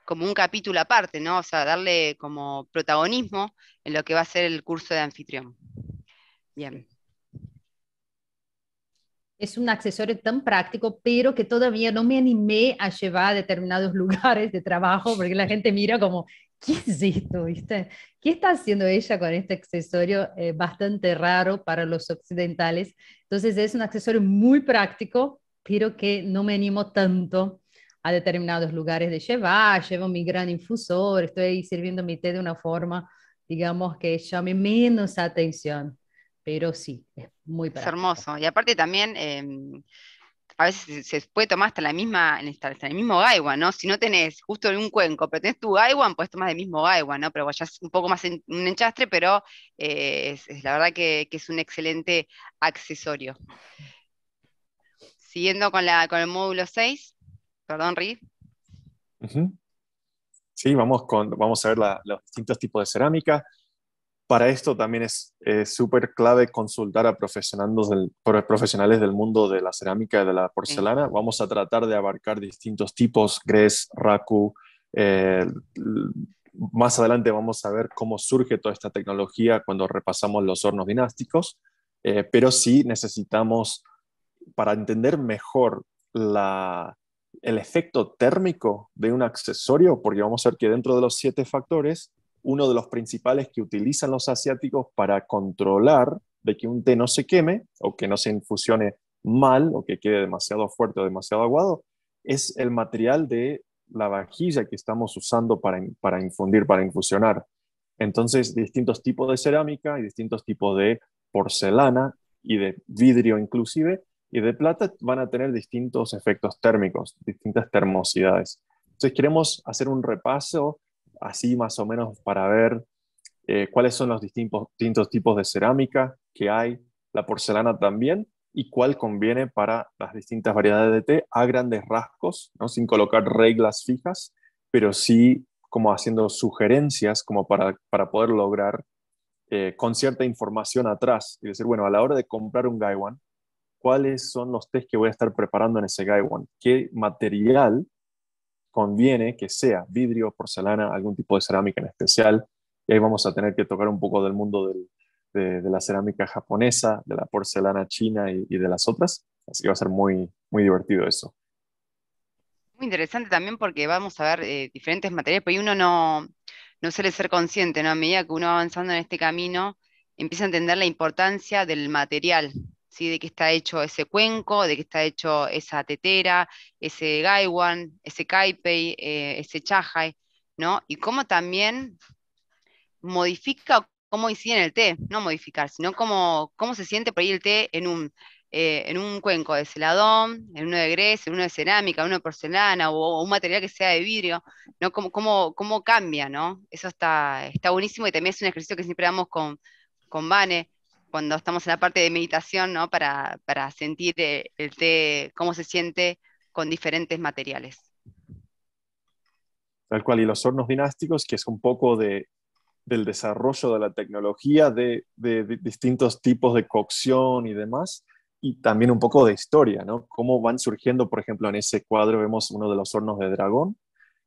como un capítulo aparte, ¿no? O sea, darle como protagonismo en lo que va a ser el curso de anfitrión. Bien.
Es un accesorio tan práctico, pero que todavía no me animé a llevar a determinados lugares de trabajo porque la gente mira como, ¿qué es esto? ¿Viste? ¿Qué está haciendo ella con este accesorio eh, bastante raro para los occidentales? Entonces es un accesorio muy práctico, pero que no me animo tanto a determinados lugares de llevar. Llevo mi gran infusor, estoy sirviendo mi té de una forma, digamos, que llame menos atención. Pero sí, es muy práctico. Es
hermoso. Y aparte también... Em, a veces se puede tomar hasta, la misma, el mismo gaiwan, ¿no? Si no tenés justo en un cuenco, pero tenés tu gaiwan, puedes tomar del mismo gaiwan, ¿no? Pero ya es un poco más un enchastre, pero eh, es, la verdad que, es un excelente accesorio. Siguiendo con, la, con el módulo 6, perdón, Rid.
Sí, vamos, vamos a ver los distintos tipos de cerámica para esto también es súper clave consultar a profesionales del, mundo de la cerámica y de la porcelana. Vamos a tratar de abarcar distintos tipos, gres, raku. Eh, más adelante vamos a ver cómo surge toda esta tecnología cuando repasamos los hornos dinásticos, eh, pero sí necesitamos, para entender mejor el efecto térmico de un accesorio, porque vamos a ver que dentro de los siete factores, uno de los principales que utilizan los asiáticos para controlar de que un té no se queme o que no se infusione mal o que quede demasiado fuerte o demasiado aguado, es el material de la vajilla que estamos usando para, para infundir, para infusionar. Entonces, distintos tipos de cerámica y distintos tipos de porcelana y de vidrio inclusive y de plata van a tener distintos efectos térmicos, distintas termosidades. Entonces, queremos hacer un repaso así más o menos para ver eh, cuáles son los distintos, tipos de cerámica que hay, la porcelana también, y cuál conviene para las distintas variedades de té a grandes rasgos, ¿no? sin colocar reglas fijas, pero sí como haciendo sugerencias como para, poder lograr eh, con cierta información atrás y decir, bueno, a la hora de comprar un gaiwan, ¿cuáles son los tés que voy a estar preparando en ese gaiwan? ¿Qué material conviene que sea vidrio, porcelana, algún tipo de cerámica en especial. Y ahí vamos a tener que tocar un poco del mundo de, la cerámica japonesa, de la porcelana china y, de las otras. Así que va a ser muy, muy divertido eso.
Muy interesante también porque vamos a ver eh, diferentes materiales, pero uno no, no suele ser consciente, ¿no? A medida que uno va avanzando en este camino, empieza a entender la importancia del material, de qué está hecho ese cuenco, de qué está hecho esa tetera, ese gaiwan, ese kaipei, eh, ese chajai, ¿no? Y cómo también modifica cómo incide en el té, no modificar, sino cómo, cómo se siente por ahí el té en un, eh, en un cuenco de celadón, en uno de gres, en uno de cerámica, en uno de porcelana o, un material que sea de vidrio, ¿no? Cómo, cómo, cómo cambia, ¿no? Eso está, está buenísimo y también es un ejercicio que siempre damos con, con Vane, cuando estamos en la parte de meditación, ¿no? Para, para sentir eh, el, té, cómo se siente con diferentes materiales.
Tal cual, y los hornos dinásticos, que es un poco de, del desarrollo de la tecnología, de, de, distintos tipos de cocción y demás, y también un poco de historia, ¿no? Cómo van surgiendo, por ejemplo, en ese cuadro vemos uno de los hornos de dragón,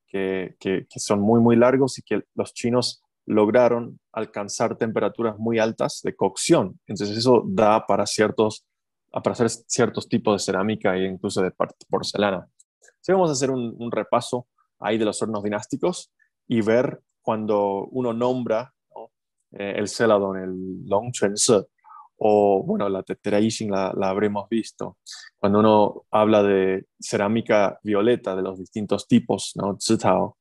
que, que son muy, muy largos y que los chinos lograron alcanzar temperaturas muy altas de cocción. Entonces eso da para, ciertos, para hacer ciertos tipos de cerámica e incluso de porcelana. si vamos a hacer un, repaso ahí de los hornos dinásticos y ver cuando uno nombra eh, el el long el Longchuanse, o bueno, la tetera Yixing la, habremos visto. Cuando uno habla de cerámica violeta, de los distintos tipos, ¿no? Zitao,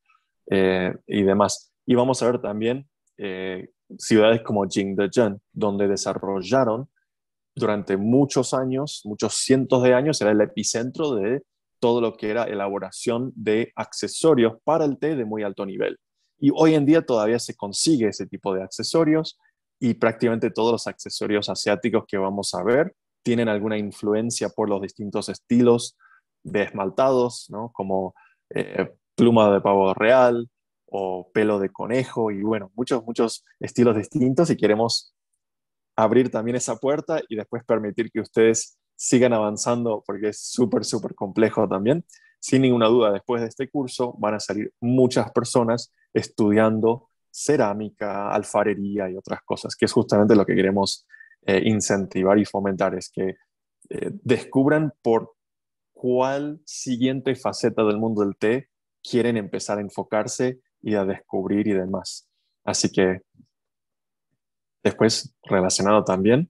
eh, y demás. Y vamos a ver también eh, ciudades como Jingdezhen, donde desarrollaron durante muchos años, muchos cientos de años, era el epicentro de todo lo que era elaboración de accesorios para el té de muy alto nivel. Y hoy en día todavía se consigue ese tipo de accesorios y prácticamente todos los accesorios asiáticos que vamos a ver tienen alguna influencia por los distintos estilos de esmaltados, como eh, pluma de pavo real, o pelo de conejo y bueno, muchos, muchos estilos distintos y queremos abrir también esa puerta y después permitir que ustedes sigan avanzando porque es súper, súper complejo también. Sin ninguna duda, después de este curso van a salir muchas personas estudiando cerámica, alfarería y otras cosas, que es justamente lo que queremos eh, incentivar y fomentar, es que eh, descubran por cuál siguiente faceta del mundo del té quieren empezar a enfocarse y a descubrir y demás. Así que después relacionado también.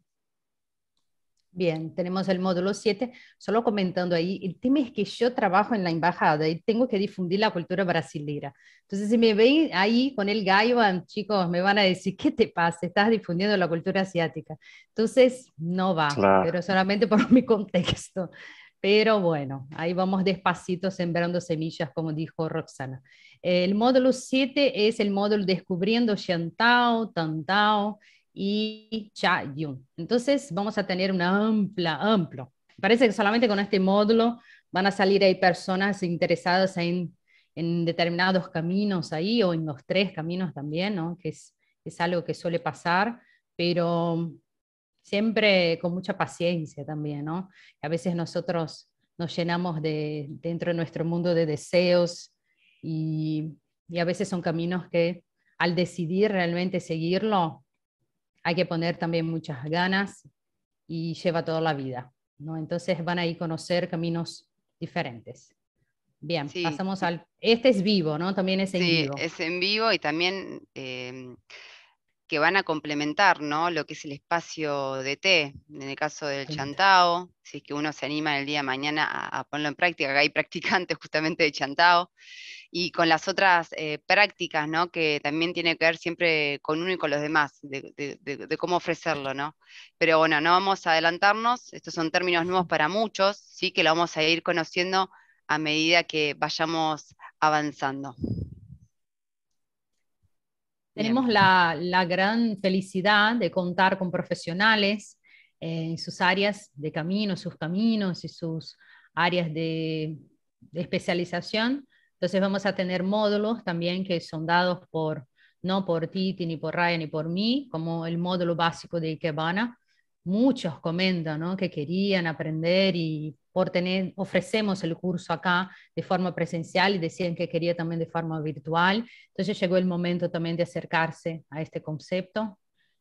Bien, tenemos el módulo 7. Solo comentando ahí, el tema es que yo trabajo en la embajada y tengo que difundir la cultura brasileña. Entonces, si me ven ahí con el gallo, ah, chicos, me van a decir, ¿qué te pasa? Estás difundiendo la cultura asiática. Entonces, no va, pero solamente por mi contexto. Pero bueno, ahí vamos despacito sembrando semillas, como dijo Roxana. El módulo 7 es el módulo descubriendo Shantao, Tantao y Cha Entonces vamos a tener una amplia, amplio. Parece que solamente con este módulo van a salir ahí personas interesadas en, en determinados caminos ahí o en los tres caminos también, ¿no? que es, es algo que suele pasar, pero siempre con mucha paciencia también, ¿no? A veces nosotros nos llenamos de, dentro de nuestro mundo de deseos y, a veces son caminos que al decidir realmente seguirlo, hay que poner también muchas ganas y lleva toda la vida, ¿no? Entonces van a ir a conocer caminos diferentes. Bien, pasamos al... Este es vivo, ¿no? También es en sí, es
en vivo y también... Em, que van a complementar lo que es el espacio de té, en el caso del chantao, si es que uno se anima el día de mañana a, ponerlo en práctica, acá hay practicantes justamente de chantao, y con las otras eh, prácticas, que también tiene que ver siempre con uno y con los demás, de, cómo ofrecerlo. ¿no? Pero bueno, no vamos a adelantarnos, estos son términos nuevos para muchos, sí que lo vamos a ir conociendo a medida que vayamos avanzando.
Tenemos la, gran felicidad de contar con profesionales eh, en sus áreas de camino, sus caminos y sus áreas de, de, especialización. Entonces vamos a tener módulos también que son dados por, no por Titi, ni por Ryan, ni por mí, como el módulo básico de Ikebana, muchos comentan que querían aprender y por tener, ofrecemos el curso acá de forma presencial y decían que quería también de forma virtual. Entonces llegó el momento también de acercarse a este concepto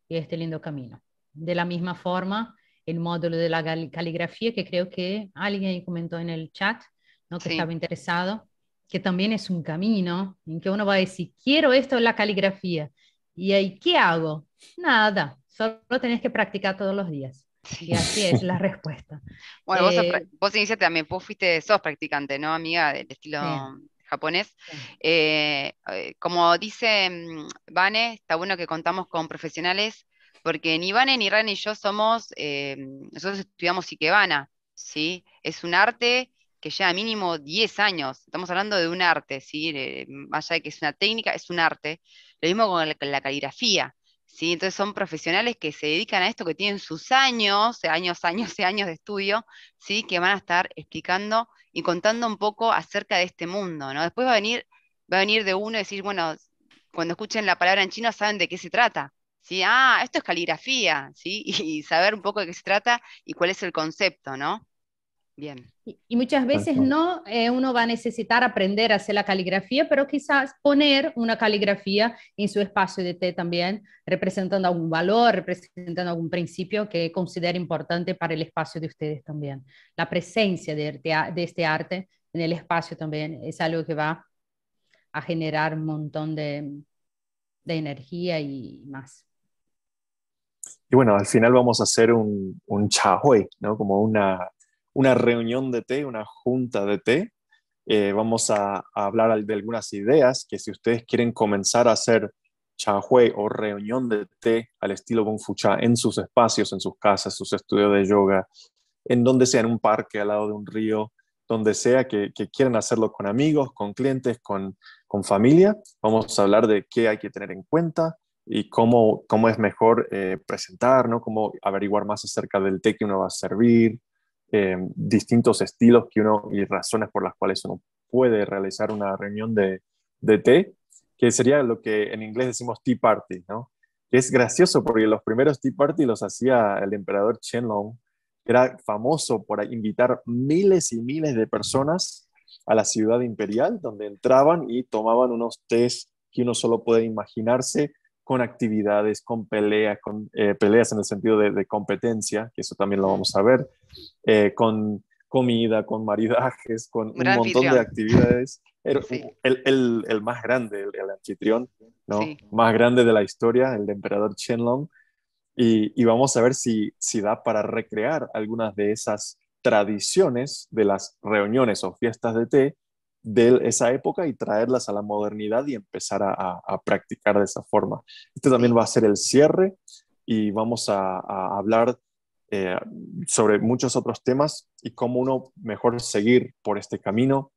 y este lindo camino. De la misma forma, el módulo de la caligrafía, que creo que alguien comentó en el chat, ¿no? que estaba interesado, que también es un camino en que uno va a decir, quiero esto, la caligrafía. ¿Y ahí qué hago? Nada, Solo tenés que practicar todos los días. Y así es la respuesta. Bueno, vos, eh,
vos iniciaste también, vos fuiste, sos practicante, ¿no, amiga? Del estilo japonés. Eh, eh, como dice mm, Vane, está bueno que contamos con profesionales, porque ni Vane, ni Rani y yo somos, nosotros estudiamos Ikebana, ¿sí? Es un arte que lleva mínimo 10 años. Estamos hablando de un arte, ¿sí? más allá de que es una técnica, es un arte. Lo mismo con la caligrafía. ¿sí? Entonces son profesionales que se dedican a esto, que tienen sus años, años, años y años de estudio, ¿sí? Que van a estar explicando y contando un poco acerca de este mundo, ¿no? Después va a venir, va a venir de uno y decir, bueno, cuando escuchen la palabra en chino saben de qué se trata, ¿sí? Ah, esto es caligrafía, ¿sí? Y, saber un poco de qué se trata y cuál es el concepto, ¿no? Bien.
Y, muchas veces no, eh, uno va a necesitar aprender a hacer la caligrafía, pero quizás poner una caligrafía en su espacio de té también, representando algún valor, representando algún principio que considere importante para el espacio de ustedes también. La presencia de, de este arte en el espacio también es algo que va a generar un montón de, de energía y más.
Y bueno, al final vamos a hacer un, un chahoy, ¿no? Como una una reunión de té, una junta de té. Eh, vamos a, hablar de algunas ideas que si ustedes quieren comenzar a hacer chahui o reunión de té al estilo Bonfucha en sus espacios, en sus casas, sus estudios de yoga, en donde sea, en un parque, al lado de un río, donde sea que, quieran hacerlo con amigos, con clientes, con, familia, vamos a hablar de qué hay que tener en cuenta y cómo, cómo es mejor eh, presentar, ¿no? cómo averiguar más acerca del té que uno va a servir, eh, distintos estilos que uno y razones por las cuales uno puede realizar una reunión de, té, que sería lo que en inglés decimos tea party, ¿no? es gracioso porque los primeros tea party los hacía el emperador Qianlong que era famoso por invitar miles y miles de personas a la ciudad imperial, donde entraban y tomaban unos tés que uno solo puede imaginarse, con actividades, con peleas, con eh, peleas en el sentido de, competencia, que eso también lo vamos a ver, eh, con comida, con maridajes, con un montón de actividades. el, más grande, el, anfitrión, ¿no? Más grande de la historia, el emperador Chen Long, y, vamos a ver si, si da para recrear algunas de esas tradiciones de las reuniones o fiestas de té de esa época y traerlas a la modernidad y empezar a, practicar de esa forma. Este también va a ser el cierre y vamos a hablar eh, sobre muchos otros temas y cómo uno mejor seguir por este camino.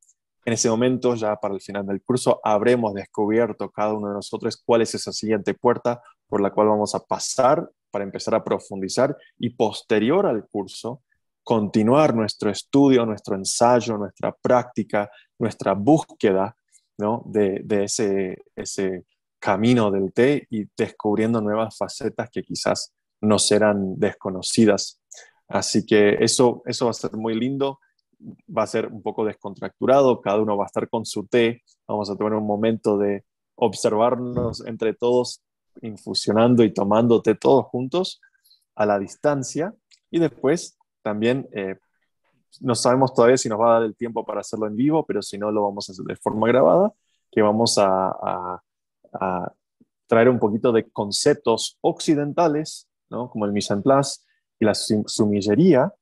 En ese momento, ya para el final del curso, habremos descubierto cada uno de nosotros cuál es esa siguiente puerta por la cual vamos a pasar para empezar a profundizar y posterior al curso, continuar nuestro estudio, nuestro ensayo, nuestra práctica, nuestra búsqueda de, de ese, ese camino del té y descubriendo nuevas facetas que quizás no serán desconocidas. Así que eso, eso va a ser muy lindo, va a ser un poco descontracturado, cada uno va a estar con su té, vamos a tener un momento de observarnos entre todos, infusionando y tomando té todos juntos a la distancia y después también eh, no sabemos todavía si nos va a dar el tiempo para hacerlo en vivo, pero si no lo vamos a hacer de forma grabada, que vamos a traer un poquito de conceptos occidentales ¿no? como el mise en place y la sumillería,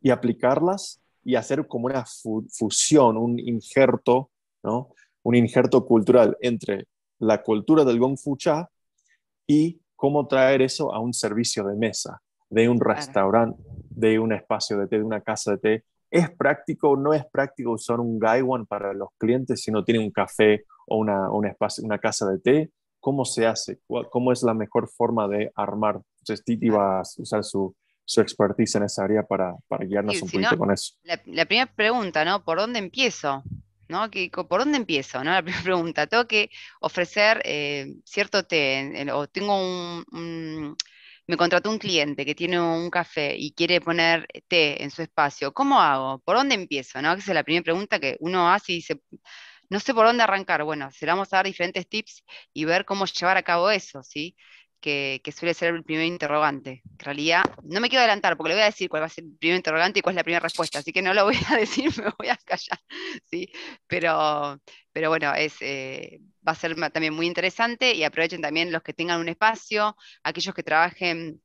y aplicarlas y hacer como una fusión, un injerto, ¿no? un injerto cultural entre la cultura del Gong Fu Cha y cómo traer eso a un servicio de mesa, de un restaurante, de un espacio de té, de una casa de té. ¿Es práctico o no es práctico usar un gaiwan para los clientes si no tiene un café o una, una casa de té? ¿Cómo se hace? ¿Cómo es la mejor forma de armar entonces Titi va a usar su, su expertise en esa área para, para guiarnos un poquito con eso.
La, primera pregunta, ¿no? ¿Por dónde empiezo? ¿No? ¿Por dónde empiezo? ¿no? La primera pregunta, tengo que ofrecer eh, cierto té, o tengo un, me contrató un cliente que tiene un café y quiere poner té en su espacio, ¿cómo hago? ¿Por dónde empiezo? ¿No? Esa es la primera pregunta que uno hace y dice, no sé por dónde arrancar. Bueno, se le vamos a dar diferentes tips y ver cómo llevar a cabo eso, ¿sí? que, suele ser el primer interrogante. En realidad, no me quiero adelantar porque le voy a decir cuál va a ser el primer interrogante y cuál es la primera respuesta, así que no lo voy a decir, me voy a callar. Pero, pero bueno, eh, va a ser también muy interesante y aprovechen también los que tengan un espacio, aquellos que trabajen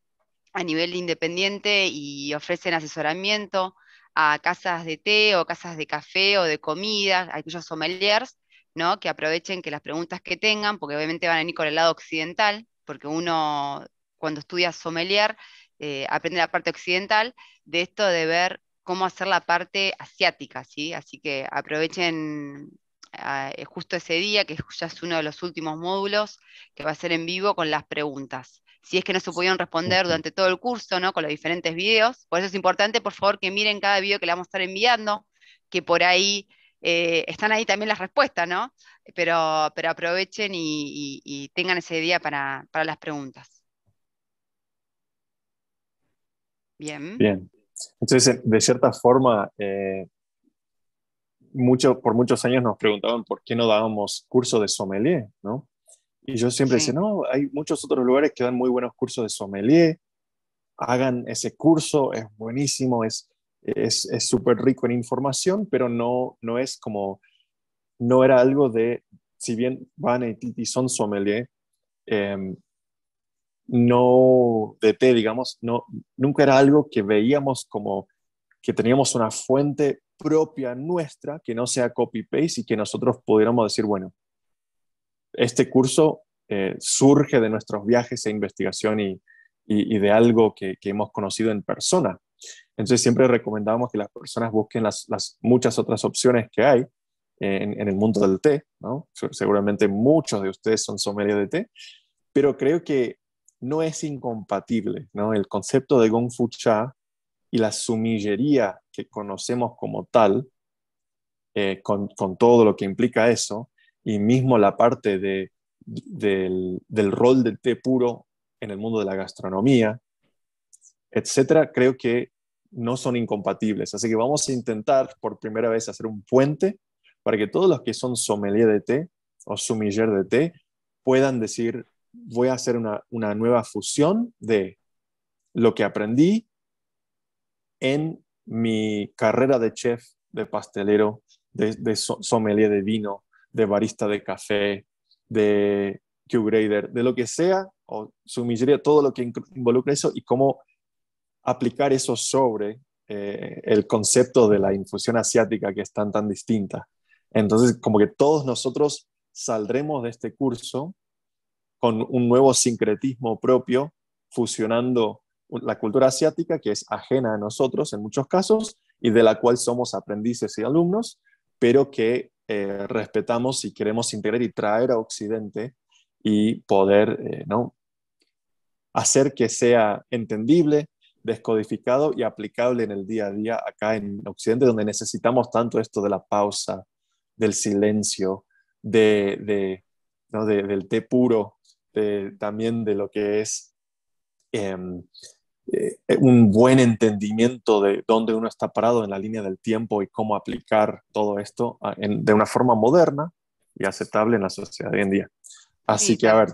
a nivel independiente y ofrecen asesoramiento a casas de té o casas de café o de comida, a aquellos sommeliers, que aprovechen que las preguntas que tengan, porque obviamente van a ir con el lado occidental, porque uno cuando estudia sommelier eh, aprende la parte occidental, de esto de ver cómo hacer la parte asiática, ¿sí? Así que aprovechen ah, eh, justo ese día, que ya es uno de los últimos módulos, que va a ser en vivo con las preguntas. Si es que no se pudieron responder durante todo el curso, ¿no? Con los diferentes videos. Por eso es importante, por favor, que miren cada video que le vamos a estar enviando, que por ahí eh, están ahí también las respuestas, ¿no? Pero, pero aprovechen y, tengan ese día para, para las
preguntas. Bien. Bien. Entonces, de cierta forma, eh, mucho, por muchos años nos preguntaban por qué no dábamos curso de sommelier, ¿no? Y yo siempre decía, no, hay muchos otros lugares que dan muy buenos cursos de sommelier, hagan ese curso, es buenísimo, es es súper rico en información, pero no, no es como, no era algo de, si bien van y, son sommelier, em, no de té, digamos, no, nunca era algo que veíamos como que teníamos una fuente propia nuestra, que no sea copy-paste y que nosotros pudiéramos decir, bueno, este curso eh, surge de nuestros viajes e investigación y, de algo que, que, hemos conocido en persona. Entonces siempre recomendamos que las personas busquen las, muchas otras opciones que hay en, el mundo del té, ¿no? Seguramente muchos de ustedes son sommeliers de té, pero creo que no es incompatible, ¿no? El concepto de Gong Fu Cha y la sumillería que conocemos como tal, eh, con, todo lo que implica eso, y mismo la parte de, del, del rol del té puro en el mundo de la gastronomía, etcétera, creo que no son incompatibles. Así que vamos a intentar por primera vez hacer un puente para que todos los que son sommelier de té o sumiller de té puedan decir, voy a hacer una, nueva fusión de lo que aprendí en mi carrera de chef, de pastelero, de, sommelier de vino, de barista de café, de Q-grader, de lo que sea, o sumillería, todo lo que involucre eso y cómo aplicar eso sobre eh, el concepto de la infusión asiática que es tan, tan distinta. Entonces, como que todos nosotros saldremos de este curso con un nuevo sincretismo propio, fusionando la cultura asiática, que es ajena a nosotros en muchos casos, y de la cual somos aprendices y alumnos, pero que eh, respetamos y queremos integrar y traer a Occidente y poder eh, ¿no? hacer que sea entendible, descodificado y aplicable en el día a día acá en Occidente, donde necesitamos tanto esto de la pausa, del silencio, de, del té puro, también de lo que es em, eh, un buen entendimiento de dónde uno está parado en la línea del tiempo y cómo aplicar todo esto ah, de una forma moderna y aceptable en la sociedad hoy en día. Así que, a ver,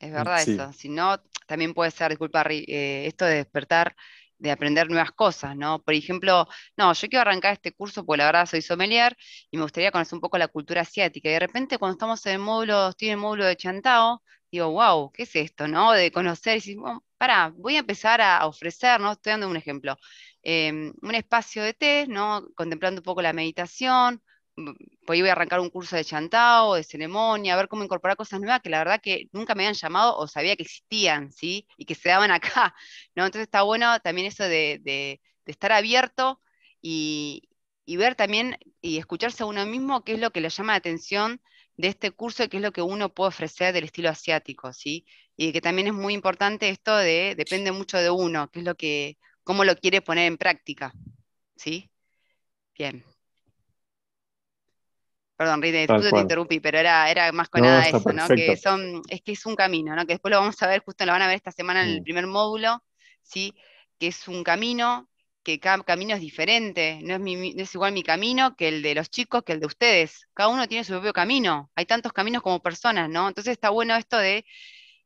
es mm, verdad eso. Si no, también puede ser, disculpa, eh, esto de despertar, de aprender nuevas cosas, ¿no? Por ejemplo, no, yo quiero arrancar este curso porque la verdad soy sommelier y me gustaría conocer un poco la cultura asiática. Y de repente cuando estamos en el módulo, estoy en el módulo de Chantao, digo, wow, ¿qué es esto, no? De conocer y bueno, pará, voy a empezar a, ofrecer, ¿no? Estoy dando un ejemplo. Em, un espacio de té, ¿no? Contemplando un poco la meditación, Mm, voy a arrancar un curso de chantao, de ceremonia, a ver cómo incorporar cosas nuevas que la verdad que nunca me habían llamado o sabía que existían, ¿sí? Y que se daban acá, ¿no? Entonces está bueno también eso de, estar abierto y, ver también y escucharse a uno mismo qué es lo que le llama la atención de este curso y qué es lo que uno puede ofrecer del estilo asiático, ¿sí? Y que también es muy importante esto de, depende mucho de uno, qué es lo que, cómo lo quiere poner en práctica, ¿sí? Bien. Perdón, Rita, te interrumpí, pero era, era más con nada eso, ¿no? Que son, es que es un camino, ¿no? Que después lo vamos a ver, justo lo van a ver esta semana en el primer módulo, ¿sí? Que es un camino, que cada camino es diferente, no es, igual mi camino que el de los chicos, que el de ustedes. Cada uno tiene su propio camino, hay tantos caminos como personas, ¿no? Entonces está bueno esto de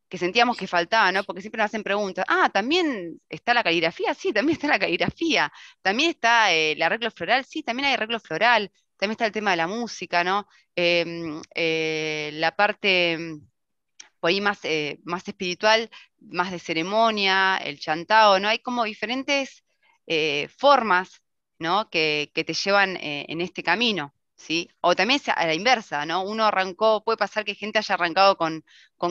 que sentíamos que faltaba, ¿no? Porque siempre nos hacen preguntas, ah, también está la caligrafía, sí, también está la caligrafía, también está eh, el arreglo floral, sí, también hay arreglo floral, también está el tema de la música, ¿no? Em, eh, la parte mm, más, eh, más espiritual, más de ceremonia, el chantao, ¿no? Hay como diferentes eh, formas, ¿no? Que, te llevan en este camino. ¿Sí? O también a la inversa, ¿no? Uno arrancó, puede pasar que gente haya arrancado con,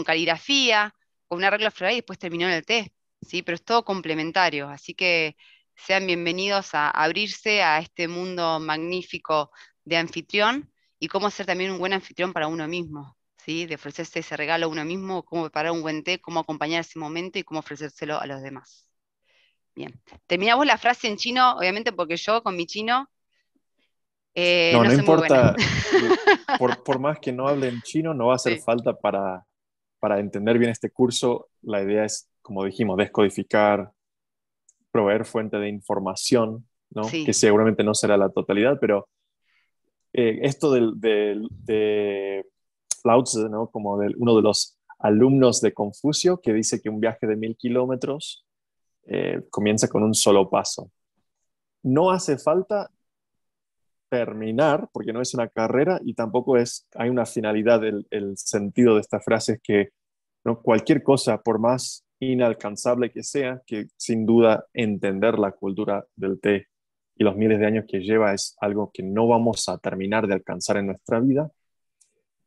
caligrafía, con una regla floral y después terminó en el té, ¿sí? Pero es todo complementario, así que sean bienvenidos a abrirse a este mundo magnífico de anfitrión y cómo ser también un buen anfitrión para uno mismo, ¿sí? de ofrecerse ese regalo a uno mismo, cómo preparar un buen té, cómo acompañar ese momento y cómo ofrecérselo a los demás. Bien, terminamos la frase en chino, obviamente porque yo con mi chino... Eh, no, no, no importa,
por, por, más que no hable en chino, no va a hacer falta para, para entender bien este curso. La idea es, como dijimos, descodificar, proveer fuente de información, ¿no? que seguramente no será la totalidad, pero eh, esto de Lao como uno de los alumnos de Confucio, que dice que un viaje de mil kilómetros eh, comienza con un solo paso. No hace falta terminar, porque no es una carrera y tampoco es, hay una finalidad. El, sentido de esta frase es que cualquier cosa, por más inalcanzable que sea, que sin duda entender la cultura del té y los miles de años que lleva es algo que no vamos a terminar de alcanzar en nuestra vida,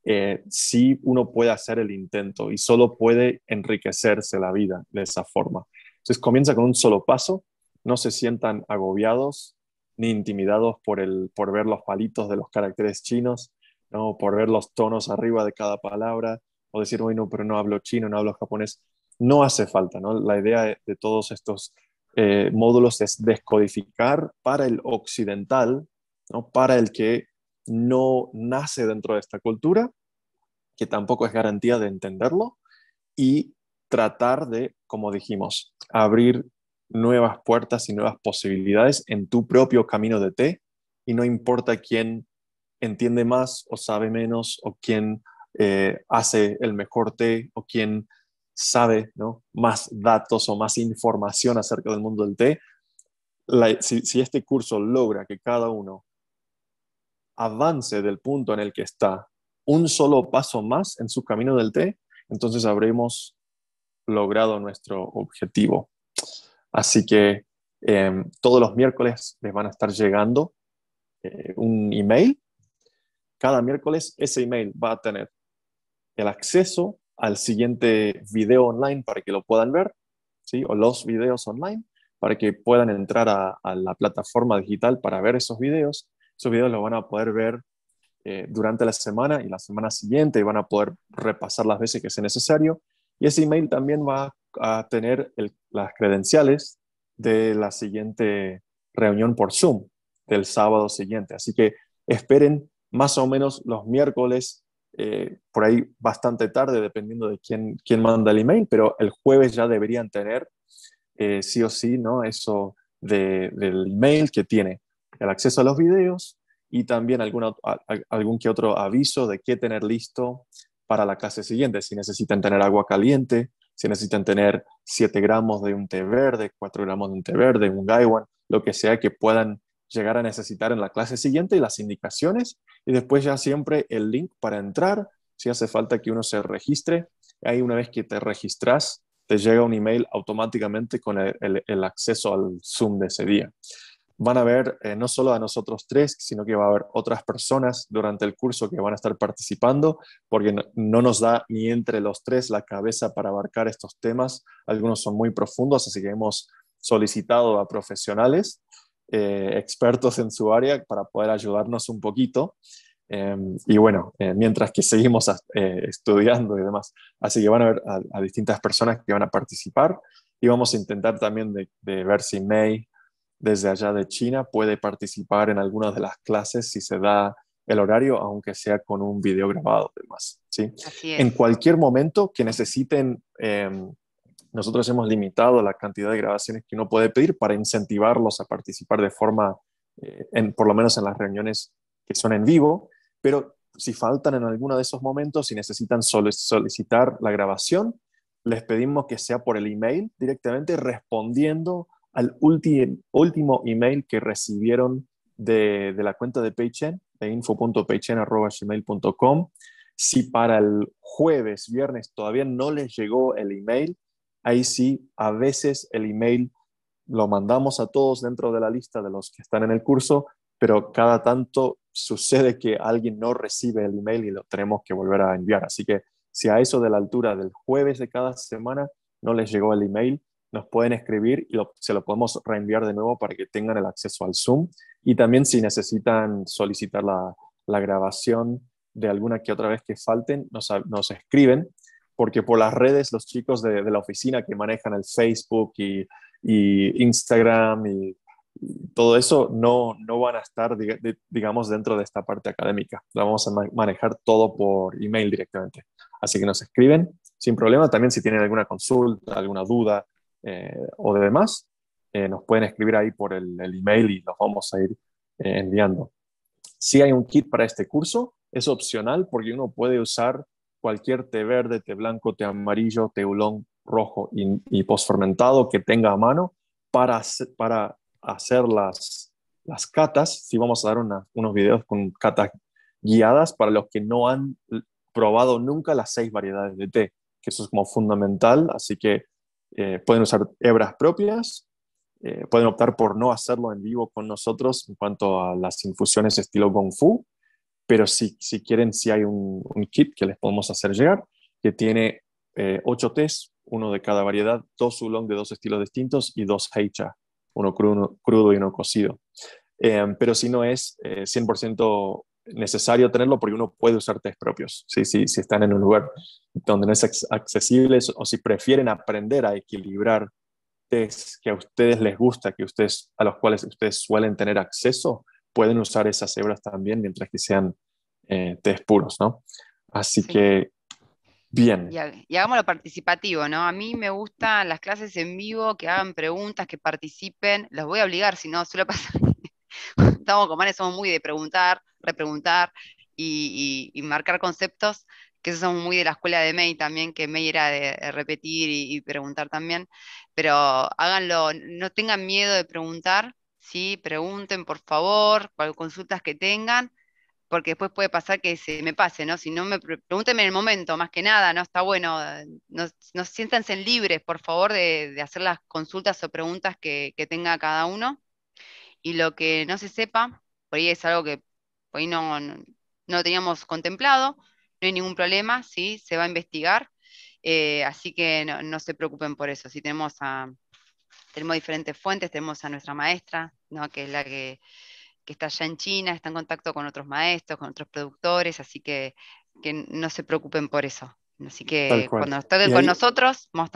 eh, si uno puede hacer el intento y solo puede enriquecerse la vida de esa forma. Entonces comienza con un solo paso, no se sientan agobiados ni intimidados por, el, por ver los palitos de los caracteres chinos, ¿no? por ver los tonos arriba de cada palabra, o decir, bueno, pero no hablo chino, no hablo japonés. No hace falta, La idea de todos estos eh, módulos es descodificar para el occidental, para el que no nace dentro de esta cultura, que tampoco es garantía de entenderlo, y tratar de, como dijimos, abrir nuevas puertas y nuevas posibilidades en tu propio camino de té, y no importa quién entiende más o sabe menos o quién eh, hace el mejor té o quién sabe ¿no? más datos o más información acerca del mundo del té, si, este curso logra que cada uno avance del punto en el que está un solo paso más en su camino del té, entonces habremos logrado nuestro objetivo. Así que em, todos los miércoles les van a estar llegando eh, un email. Cada miércoles ese email va a tener el acceso al siguiente video online para que lo puedan ver, ¿sí? o los videos online, para que puedan entrar a, la plataforma digital para ver esos videos. Esos videos los van a poder ver eh, durante la semana y la semana siguiente y van a poder repasar las veces que sea necesario. Y ese email también va a tener las credenciales de la siguiente reunión por Zoom del sábado siguiente. Así que esperen más o menos los miércoles eh, por ahí bastante tarde, dependiendo de quién, quién manda el email, pero el jueves ya deberían tener eh, sí o sí, ¿no? Eso del email que tiene el acceso a los videos y también algún que otro aviso de qué tener listo para la clase siguiente, si necesitan tener agua caliente, si necesitan tener 7 gramos de un té verde, 4 gramos de un té verde, un gaiwan, lo que sea que puedan llegar a necesitar en la clase siguiente y las indicaciones y después ya siempre el link para entrar, si hace falta que uno se registre. Ahí una vez que te registras, te llega un email automáticamente con el, acceso al Zoom de ese día. Van a ver eh, no solo a nosotros tres, sino que va a haber otras personas durante el curso que van a estar participando, porque no nos da ni entre los tres la cabeza para abarcar estos temas. Algunos son muy profundos, así que hemos solicitado a profesionales eh, expertos en su área para poder ayudarnos un poquito. Em, y bueno, eh, mientras que seguimos eh, estudiando y demás. Así que van a ver a, distintas personas que van a participar y vamos a intentar también de, ver si May desde allá de China puede participar en algunas de las clases si se da el horario, aunque sea con un video grabado demás ¿sí? En cualquier momento que necesiten eh, nosotros hemos limitado la cantidad de grabaciones que uno puede pedir para incentivarlos a participar de forma, eh, en, por lo menos en las reuniones que son en vivo, pero si faltan en alguno de esos momentos, si necesitan solicitar la grabación, les pedimos que sea por el email directamente respondiendo al último email que recibieron de, la cuenta de PayChain, de info.paychain.com. Si para el jueves, viernes, todavía no les llegó el email, ahí sí, a veces el email lo mandamos a todos dentro de la lista de los que están en el curso, pero cada tanto sucede que alguien no recibe el email y lo tenemos que volver a enviar. Así que si a eso de la altura del jueves de cada semana no les llegó el email, nos pueden escribir y se lo podemos reenviar de nuevo para que tengan el acceso al Zoom. Y también si necesitan solicitar la, grabación de alguna que otra vez que falten, nos escriben porque por las redes los chicos de, la oficina que manejan el Facebook y, Instagram y, todo eso no, no van a estar, digamos, dentro de esta parte académica. La vamos a manejar todo por email directamente. Así que nos escriben sin problema. También si tienen alguna consulta, alguna duda eh, o de demás, eh, nos pueden escribir ahí por el, email y los vamos a ir eh, enviando. Si hay un kit para este curso, es opcional porque uno puede usar cualquier té verde, té blanco, té amarillo, té ulón rojo y, y posfermentado que tenga a mano para, para hacer las, las catas. Si sí, vamos a dar unos videos con catas guiadas para los que no han probado nunca las seis variedades de té, que eso es como fundamental, así que eh, pueden usar hebras propias, eh, pueden optar por no hacerlo en vivo con nosotros en cuanto a las infusiones estilo Gong Fu, pero si, quieren, si hay un, kit que les podemos hacer llegar, que tiene eh, ocho tés, uno de cada variedad, dos oolong de dos estilos distintos y dos heicha, uno crudo, y uno cocido. Em, pero si no es 100% eh, necesario tenerlo porque uno puede usar test propios, ¿sí? si, si están en un lugar donde no es accesible o si prefieren aprender a equilibrar test que a ustedes les gusta, que ustedes, a los cuales ustedes suelen tener acceso, pueden usar esas hebras también mientras que sean eh, test puros, ¿no? Así que, bien.
Y, hagámoslo participativo, ¿no? A mí me gustan las clases en vivo, que hagan preguntas, que participen. Los voy a obligar, si no, suele pasar. Estamos con manes, somos muy de preguntar, repreguntar y, marcar conceptos que eso son muy de la escuela de May también, que May era de, repetir y, preguntar también, pero háganlo, no tengan miedo de preguntar, ¿sí? Pregunten, por favor, consultas que tengan, porque después puede pasar que se me pase, ¿no? Si no me pregunten pregúntenme en el momento, más que nada, ¿no? Está bueno, eh, no, siéntanse libres, por favor, de, hacer las consultas o preguntas que, tenga cada uno. Y lo que no se sepa, por ahí es algo que por ahí no, no, teníamos contemplado, no hay ningún problema, ¿sí? Se va a investigar. Eh, así que no, no se preocupen por eso. Si tenemos a, tenemos diferentes fuentes, tenemos a nuestra maestra, ¿no? que es la que, que, está allá en China, está en contacto con otros maestros, con otros productores, así que, que no se preocupen por eso. Así que cuando nos con nosotros, vamos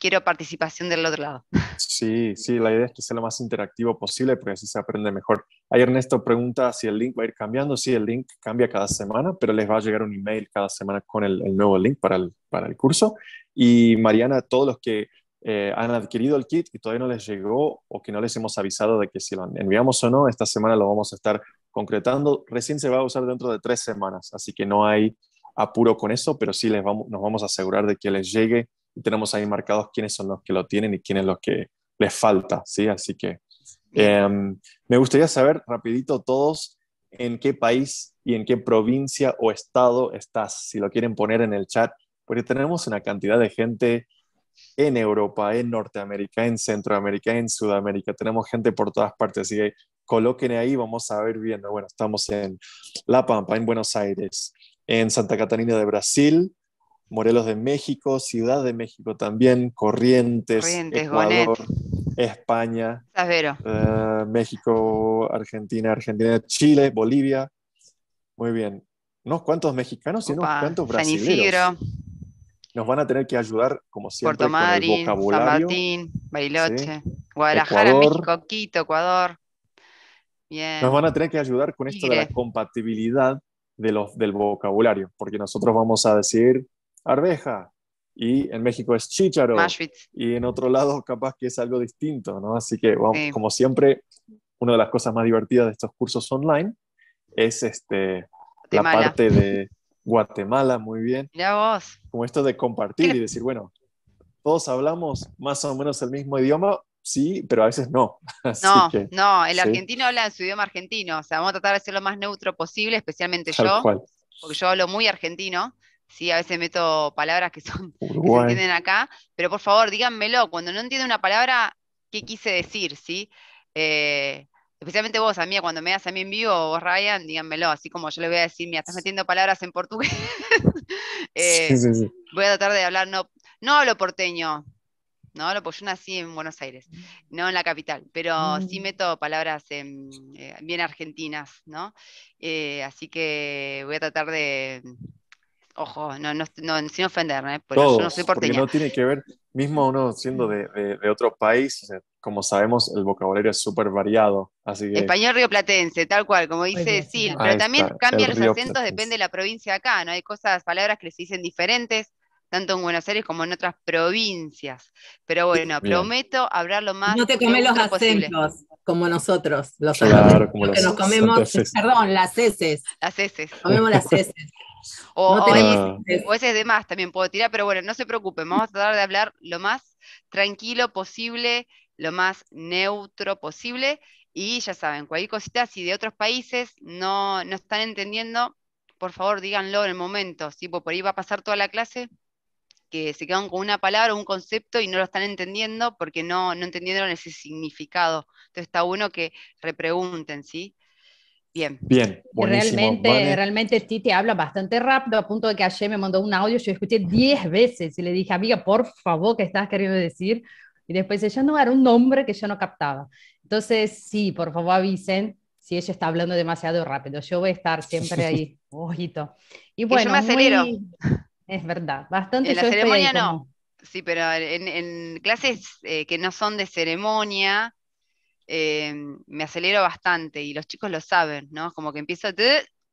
quiero participación del otro lado.
Sí, sí, la idea es que sea lo más interactivo posible porque así se aprende mejor. Ahí Ernesto pregunta si el link va a ir cambiando. Sí, el link cambia cada semana, pero les va a llegar un email cada semana con el, el nuevo link para para el curso. Y Mariana, todos los que eh, han adquirido el kit y todavía no les llegó o que no les hemos avisado de que si lo enviamos o no, esta semana lo vamos a estar concretando. Recién se va a usar dentro de tres semanas, así que no hay apuro con eso, pero sí les vamos, nos vamos a asegurar de que les llegue y tenemos ahí marcados quiénes son los que lo tienen y quiénes los que les falta, ¿sí? Así que em, me gustaría saber rapidito todos en qué país y en qué provincia o estado estás, si lo quieren poner en el chat, porque tenemos una cantidad de gente en Europa, en Norteamérica, en Centroamérica, en Sudamérica. Tenemos gente por todas partes, así que coloquen ahí, vamos a ver viendo. Bueno, estamos en La Pampa, en Buenos Aires, en Santa Catarina de Brasil, Morelos de México, Ciudad de México también, Corrientes, Ecuador, España, eh, México, Argentina, Argentina, Chile, Bolivia. Muy bien. Unos cuántos mexicanos y cuántos unos nos van a tener que ayudar, como siempre, Puerto Madryn, San Martín,
Bariloche, Guadalajara, México, Quito, Ecuador. Nos van
a tener que ayudar con esto de la compatibilidad de los, del vocabulario, porque nosotros vamos a decir arveja, y en México es chícharo, y en otro lado capaz que es algo distinto, ¿no? Así que, como siempre, una de las cosas más divertidas de estos cursos online es este, la parte de Guatemala, muy bien. Ya vos. Como esto de compartir y decir, bueno, todos hablamos más o menos el mismo idioma, sí, pero a veces no. no, no, el argentino
habla en su idioma argentino, o sea, vamos a tratar de ser lo más neutro posible, especialmente yo, porque yo hablo muy argentino, sí, a veces meto palabras que, son, que se entienden acá, pero por favor, díganmelo, cuando no entiendo una palabra, ¿qué quise decir? ¿Sí? Eh, especialmente vos, a mí, cuando me das a mí en vivo, vos, Ryan, díganmelo, así como yo le voy a decir, mira, estás metiendo palabras en portugués. Eh, voy a tratar de hablar, no, no hablo porteño, no hablo porque yo nací en Buenos Aires, mm. no en la capital, pero sí mm. meto palabras eh, bien argentinas, ¿no? Eh, así que voy a tratar de ojo, no, no, sin ofenderme, porque no soy Porque no
tiene que ver, mismo uno siendo mm. de, otro país, como sabemos, el vocabulario es súper variado. Así que... Español
rioplatense, tal cual, como dice Sil, pero también cambian los acentos, depende de la provincia acá, ¿no? Hay cosas, palabras que se dicen diferentes, tanto en Buenos Aires como en otras provincias. Pero bueno, prometo
prometo hablarlo más. No te comes los acentos como nosotros, los claro,
que nos comemos,
perdón, las heces. Las heces. Comemos
las heces.
O,
ese, es de más también puedo tirar, pero bueno, no se preocupen, vamos a tratar de hablar lo más tranquilo posible, lo más neutro posible. Y ya saben, cualquier cosita, si de otros países no, están entendiendo, por favor díganlo en el momento, pues, por ahí va a pasar toda la clase que se quedan con una palabra, o un concepto y no lo están entendiendo porque no, no entendieron ese significado. Entonces está uno que repregunten,
¿sí? Bien.
Bien. Buenísimo. Realmente,
realmente Titi habla bastante rápido, a punto de que ayer me mandó un audio, yo escuché 10 veces y le dije, amiga, por favor, ¿qué estás queriendo decir? Y después ella no era un nombre que yo no captaba. Entonces, sí, por favor avisen si ella está hablando demasiado rápido. Yo voy a estar siempre ahí, ojito. Y bueno, Es verdad, bastante. En la ceremonia no.
Sí, pero en, clases eh, que no son de ceremonia, Em, me acelero bastante y los chicos lo saben, ¿no? Como que empiezo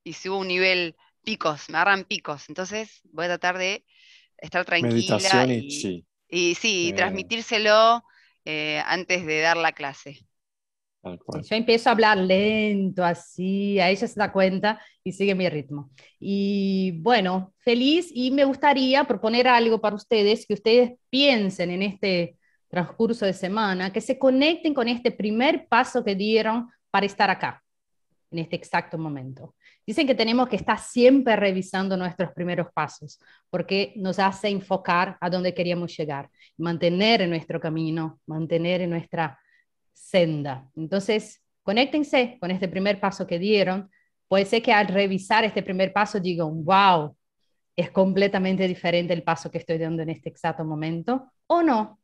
y subo un nivel picos, me agarran picos. Entonces voy a tratar de estar tranquila y, sí, y, eh. transmitírselo eh, antes de dar la clase.
Yo
empiezo a hablar lento, así, a ella se da cuenta y sigue mi ritmo. Y bueno, feliz y me gustaría proponer algo para ustedes, que ustedes piensen en este transcurso de semana, que se conecten con este primer paso que dieron para estar acá, en este exacto momento. Dicen que tenemos que estar siempre revisando nuestros primeros pasos, porque nos hace enfocar a dónde queríamos llegar, mantener en nuestro camino, mantener en nuestra senda. Entonces, conéctense con este primer paso que dieron. Puede ser que al revisar este primer paso digan, wow, es completamente diferente el paso que estoy dando en este exacto momento, o no,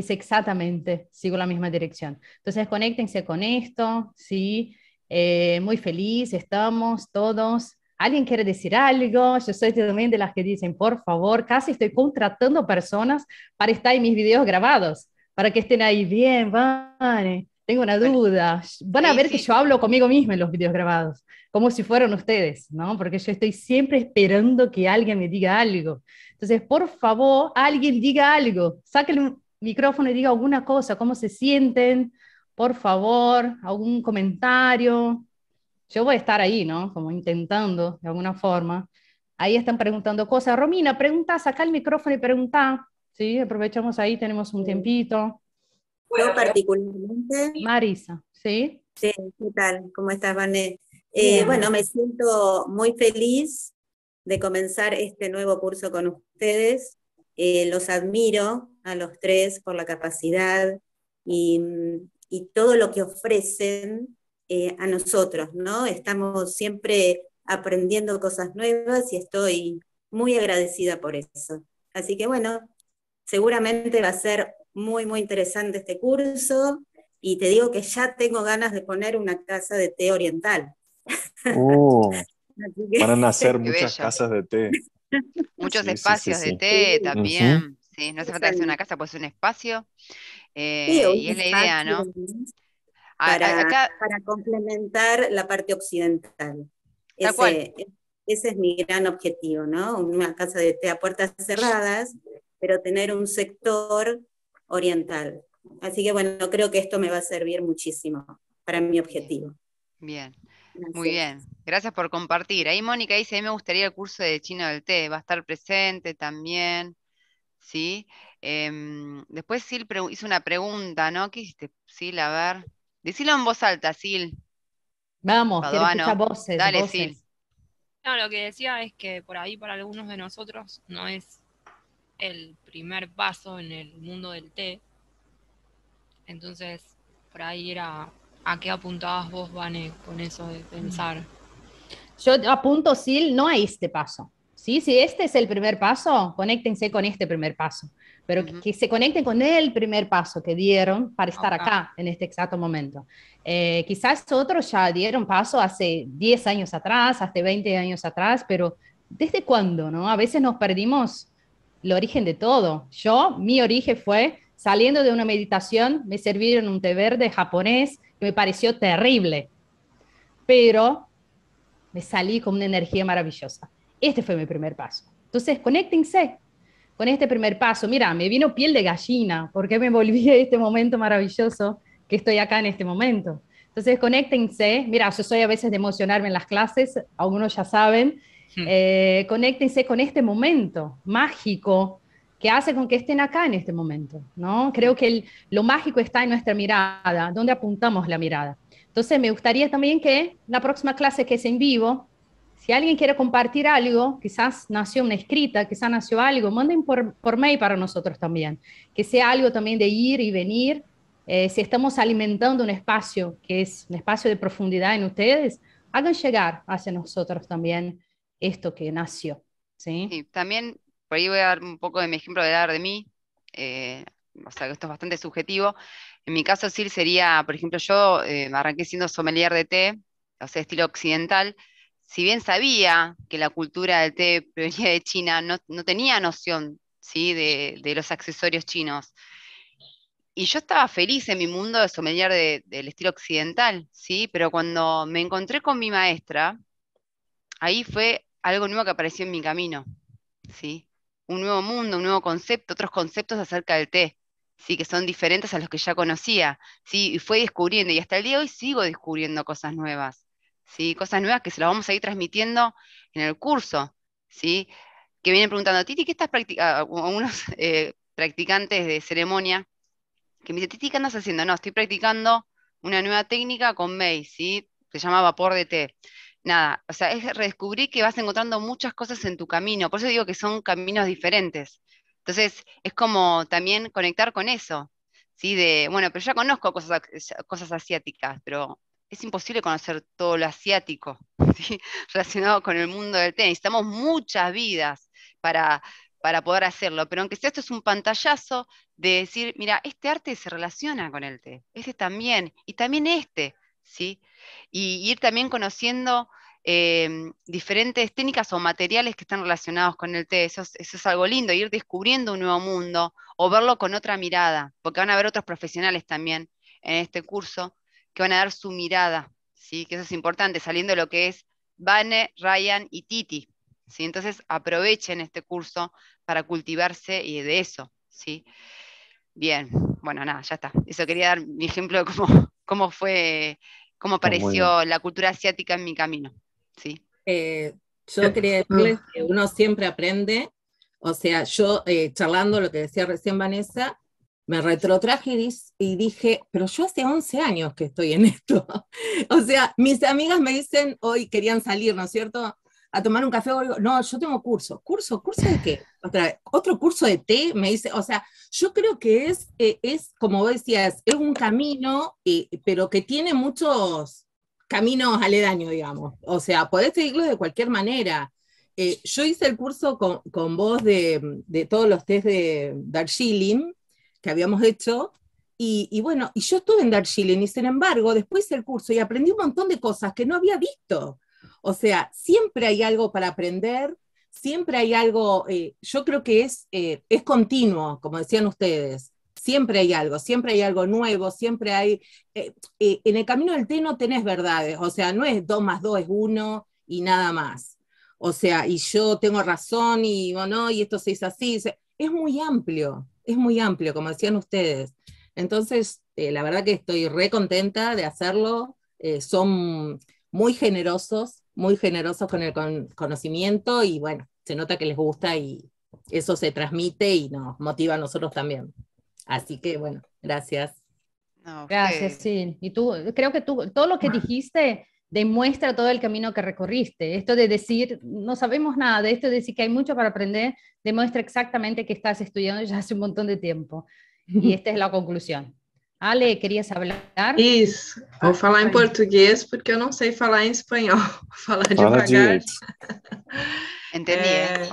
es exactamente, sigo la misma dirección. Entonces, conéctense con esto, ¿sí? Eh, muy feliz, estamos todos. ¿Alguien quiere decir algo? Yo soy también de las que dicen, por favor, casi estoy contratando personas para estar en mis videos grabados, para que estén ahí bien, vale. Tengo una duda. Van a ver que yo hablo conmigo misma en los videos grabados, como si fueran ustedes, ¿no? Porque yo estoy siempre esperando que alguien me diga algo. Entonces, por favor, alguien diga algo. Sáquenle micrófono y diga alguna cosa, cómo se sienten, por favor, algún comentario. Yo voy a estar ahí, ¿no? Como intentando de alguna forma. Ahí están preguntando cosas. Romina, pregunta, saca el micrófono y pregunta. Sí, aprovechamos ahí, tenemos un tiempito. Yo
particularmente.
Marisa, ¿sí? Sí, ¿qué tal?
¿Cómo estás, Vané? Eh, bueno, me siento muy feliz de comenzar este nuevo curso con ustedes. Eh, los admiro a los tres por la capacidad y, todo lo que ofrecen eh, a nosotros, ¿no? Estamos siempre aprendiendo cosas nuevas y estoy muy agradecida por eso. Así que bueno, seguramente va a ser muy, muy interesante este curso y te digo que ya tengo ganas de poner una casa de té oriental. Uh, van a nacer muchas
casas de té.
Muchos espacios de té también. Sí, no hace falta que sea una casa, pues un espacio.
Eh, y es la idea, ¿no? Para, complementar la parte occidental. Ese, ese es mi gran objetivo, ¿no? Una casa de té a puertas cerradas, pero tener un sector oriental. Así que bueno, creo que esto me va a servir muchísimo para mi objetivo. Bien. Muy bien,
gracias por compartir. Ahí Mónica dice, a mí me gustaría el curso de chino del té, va a estar presente también, ¿sí? Em, después Sil hizo una pregunta, ¿no? ¿Qué hiciste, Sil? A ver, decilo en voz alta, Sil.
Vamos, voces. Dale, Sil. No, lo que decía es que por ahí para algunos de nosotros no es el primer paso en el mundo del té. Entonces, por ahí era a qué apuntabas vos, Vane, con eso de pensar. Yo apunto, sí, no a este paso. ¿sí? Si este es el primer paso, conéctense con este primer paso, pero que, se conecten con el primer paso que dieron para estar acá en este exacto momento. Eh, quizás otros ya dieron paso hace 10 años atrás, hace 20 años atrás, pero ¿desde cuándo? No? A veces nos perdimos el origen de todo. Yo, mi origen fue saliendo de una meditación, me sirvieron un té verde japonés que me pareció terrible, pero me salí con una energía maravillosa. Este fue mi primer paso. Entonces, conéctense con este primer paso. Mira, me vino piel de gallina porque me volví a este momento maravilloso que estoy acá en este momento. Entonces, conéctense. Mira, yo soy a veces de emocionarme en las clases, algunos ya saben. Hmm. Eh, conéctense con este momento mágico que hace con que estén acá en este momento, ¿no? Creo que lo mágico está en nuestra mirada, donde apuntamos la mirada. Entonces, me gustaría también que la próxima clase que es en vivo, si alguien quiere compartir algo, quizás nació una escrita, quizás nació algo, manden por, mail para nosotros también, que sea algo también de ir y venir. Eh, si estamos alimentando un espacio que es un espacio de profundidad en ustedes, hagan llegar hacia nosotros también esto que nació. ¿sí?
sí también por ahí voy a dar un poco de mi ejemplo de dar de mí, eh, o sea que esto es bastante subjetivo. En mi caso, sí, sería, por ejemplo, yo eh, me arranqué siendo sommelier de té, o sea, estilo occidental. Si bien sabía que la cultura del té provenía de China, no, tenía noción ¿sí? de, los accesorios chinos y yo estaba feliz en mi mundo de sommelier del estilo occidental, ¿sí? Pero cuando me encontré con mi maestra, ahí fue algo nuevo que apareció en mi camino, ¿sí? un nuevo mundo, un nuevo concepto, otros conceptos acerca del té, ¿sí? que son diferentes a los que ya conocía, ¿sí? y fue descubriendo, y hasta el día de hoy sigo descubriendo cosas nuevas, ¿sí? cosas nuevas que se las vamos a ir transmitiendo en el curso, ¿sí? que vienen preguntando, Titi, ¿qué estás practicando? Ah, Unos eh, practicantes de ceremonia, que me dicen, Titi, ¿qué andas haciendo? No, estoy practicando una nueva técnica con May, ¿sí? se llama vapor de té nada, o sea, es redescubrir que vas encontrando muchas cosas en tu camino. Por eso digo que son caminos diferentes. Entonces, es como también conectar con eso, ¿sí? De, bueno, pero ya conozco cosas, cosas asiáticas, pero es imposible conocer todo lo asiático relacionado con el mundo del té, Necesitamos muchas vidas para, para poder hacerlo, pero aunque sea esto es un pantallazo de decir, mira, este arte se relaciona con el té, este también, y también este, ¿sí? Y ir también conociendo em, diferentes técnicas o materiales que están relacionados con el té. Eso es, algo lindo, ir descubriendo un nuevo mundo o verlo con otra mirada, porque van a haber otros profesionales también en este curso que van a dar su mirada, ¿sí? que eso es importante, saliendo de lo que es Vane, Ryan y Titi. ¿sí? Entonces aprovechen este curso para cultivarse y de eso. ¿sí? Bien, bueno, nada, ya está. Eso quería dar mi ejemplo de cómo cómo fue, cómo apareció la
cultura asiática en mi camino. Sí. Eh,
yo quería decirles
que uno siempre aprende, o sea, yo eh, charlando lo que decía recién Vanessa, me retrotraje y, y, dije, pero yo hace 11 años que estoy en esto. o sea, mis amigas me dicen, hoy querían salir, ¿no es cierto? a tomar un café o no, yo tengo curso, curso, curso de qué? Otra, otro curso de té, me dice, o sea, yo creo que es, eh, es como vos decías, es un camino, eh, pero que tiene muchos caminos aledaños, digamos, o sea, podés seguirlo de cualquier manera. Eh, yo hice el curso con, con vos de, todos los test de Darjeeling que habíamos hecho, y, bueno, y yo estuve en Darjeeling y sin embargo, después hice el curso y aprendí un montón de cosas que no había visto. O sea, siempre hay algo para aprender, siempre hay algo, eh, yo creo que es, eh, es continuo, como decían ustedes. Siempre hay algo, siempre hay algo nuevo, siempre hay... Eh, en el camino del té no tenés verdades, o sea, no es 2 más 2 es 1 y nada más. O sea, y yo tengo razón y y esto se hizo así. Es muy amplio, es muy amplio, como decían ustedes. Entonces, la verdad que estoy re contenta de hacerlo. son muy generosos muy generosos con el conocimiento y bueno, se nota que les gusta y eso se transmite y nos motiva a nosotros también. Así que bueno, gracias.
Gracias, sí. Y tú, creo que tú, todo lo que dijiste demuestra todo el camino que recorriste. Esto de decir, no sabemos nada de esto, de decir que hay mucho para aprender, demuestra exactamente que estás estudiando ya hace un montón de tiempo. Y esta es la
conclusión. Ale, querias falar? Isso, vou ah, falar em português porque eu não sei falar em espanhol. Vou falar Fala devagar. De Entendi. É,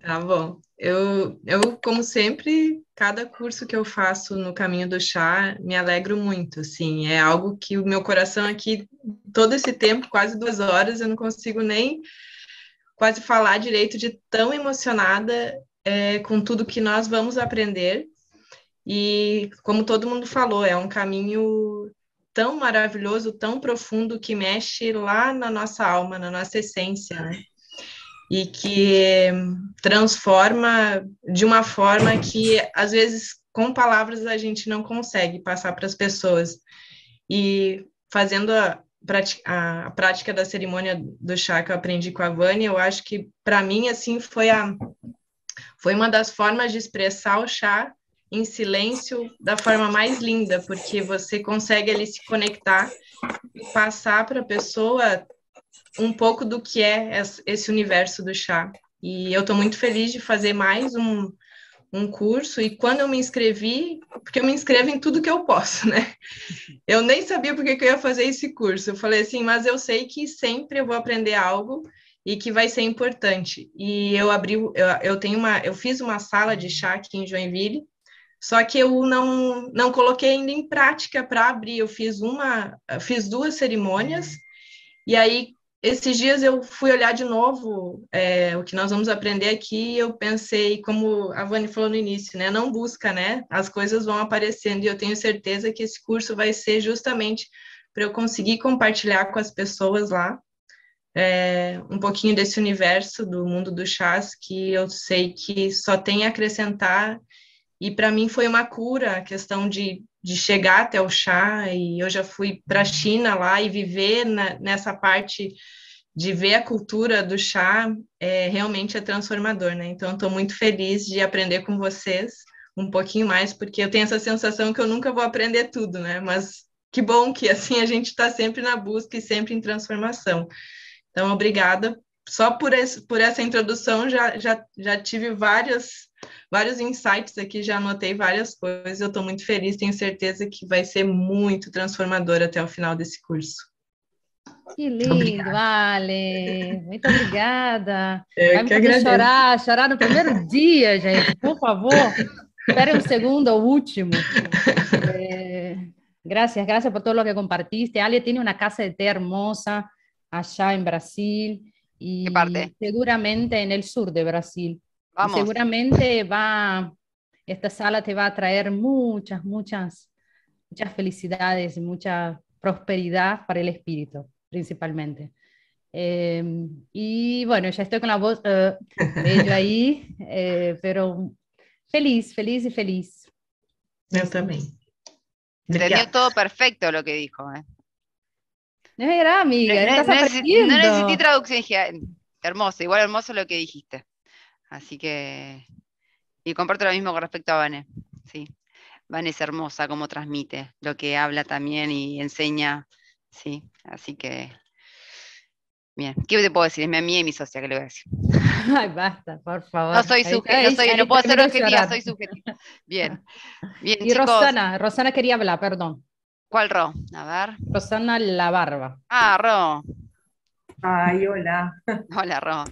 tá bom. Eu, eu, como sempre, cada curso que eu faço no caminho do chá, me alegro muito, assim, é algo que o meu coração aqui, todo esse tempo, quase duas horas, eu não consigo nem quase falar direito de tão emocionada é, com tudo que nós vamos aprender e, como todo mundo falou, é um caminho tão maravilhoso, tão profundo, que mexe lá na nossa alma, na nossa essência, né? E que transforma de uma forma que, às vezes, com palavras a gente não consegue passar para as pessoas. E fazendo a, a, prática da cerimônia do chá que eu aprendi com a Vânia, eu acho que, para mim, assim, foi a foi uma das formas de expressar o chá em silêncio da forma mais linda, porque você consegue ali se conectar e passar para a pessoa um pouco do que é esse universo do chá. E eu estou muito feliz de fazer mais um, um curso e quando eu me inscrevi, porque eu me inscrevo em tudo que eu posso, né? Eu nem sabia porque que eu ia fazer esse curso. Eu falei assim, mas eu sei que sempre eu vou aprender algo e que vai ser importante. E eu abri, eu, eu tenho uma, eu fiz uma sala de chá aqui em Joinville só que eu não, não coloquei ainda em prática para abrir. Eu fiz uma, fiz duas cerimônias, e aí esses dias eu fui olhar de novo é, o que nós vamos aprender aqui. eu pensei, como a Vani falou no início, né? Não busca, né? As coisas vão aparecendo, e eu tenho certeza que esse curso vai ser justamente para eu conseguir compartilhar com as pessoas lá é, um pouquinho desse universo do mundo do chás que eu sei que só tem a acrescentar e para mim foi uma cura a questão de, de chegar até o chá. E eu já fui para a China lá e viver na, nessa parte de ver a cultura do chá é, realmente é transformador, né? Então, estou muito feliz de aprender com vocês um pouquinho mais, porque eu tenho essa sensação que eu nunca vou aprender tudo, né? Mas que bom que assim a gente está sempre na busca e sempre em transformação. Então, obrigada. Só por, esse, por essa introdução já, já, já tive várias vários insights aqui, já anotei várias coisas, eu estou muito feliz, tenho certeza que vai ser muito transformador até o final desse curso.
Que lindo, Ale! Muito obrigada! Eu Vai me fazer chorar, chorar no primeiro dia, gente, por favor! Espere um segundo o último. É, gracias, gracias por todo lo que compartiste. Ale tiene una casa de té hermosa allá en Brasil y seguramente en el sur de Brasil. Seguramente va, esta sala te va a traer muchas, muchas, muchas felicidades, mucha prosperidad para el espíritu, principalmente. Em, y bueno, ya estoy con la voz eh, ahí, eh, pero feliz, feliz y feliz. Yo
también. Entendió todo perfecto lo que dijo. Eh.
No era amiga, no, no, no, necesité
traducción. Hermoso, igual hermoso lo que dijiste. Así que, y comparto lo mismo con respecto a Vane, sí. Vane es hermosa como transmite, lo que habla también y enseña, sí. Así que, bien, ¿qué te puedo decir? Es mi amiga y mi socia, que le voy a decir?
Ay, basta, por favor. No soy sujeto. no, no puedo ser objetiva, soy sujeto. Bien, bien, Y chicos. Rosana, Rosana quería hablar, perdón.
¿Cuál Ro? A ver.
Rosana La Barba.
Ah,
Ro. Ay, hola. Hola, Ro.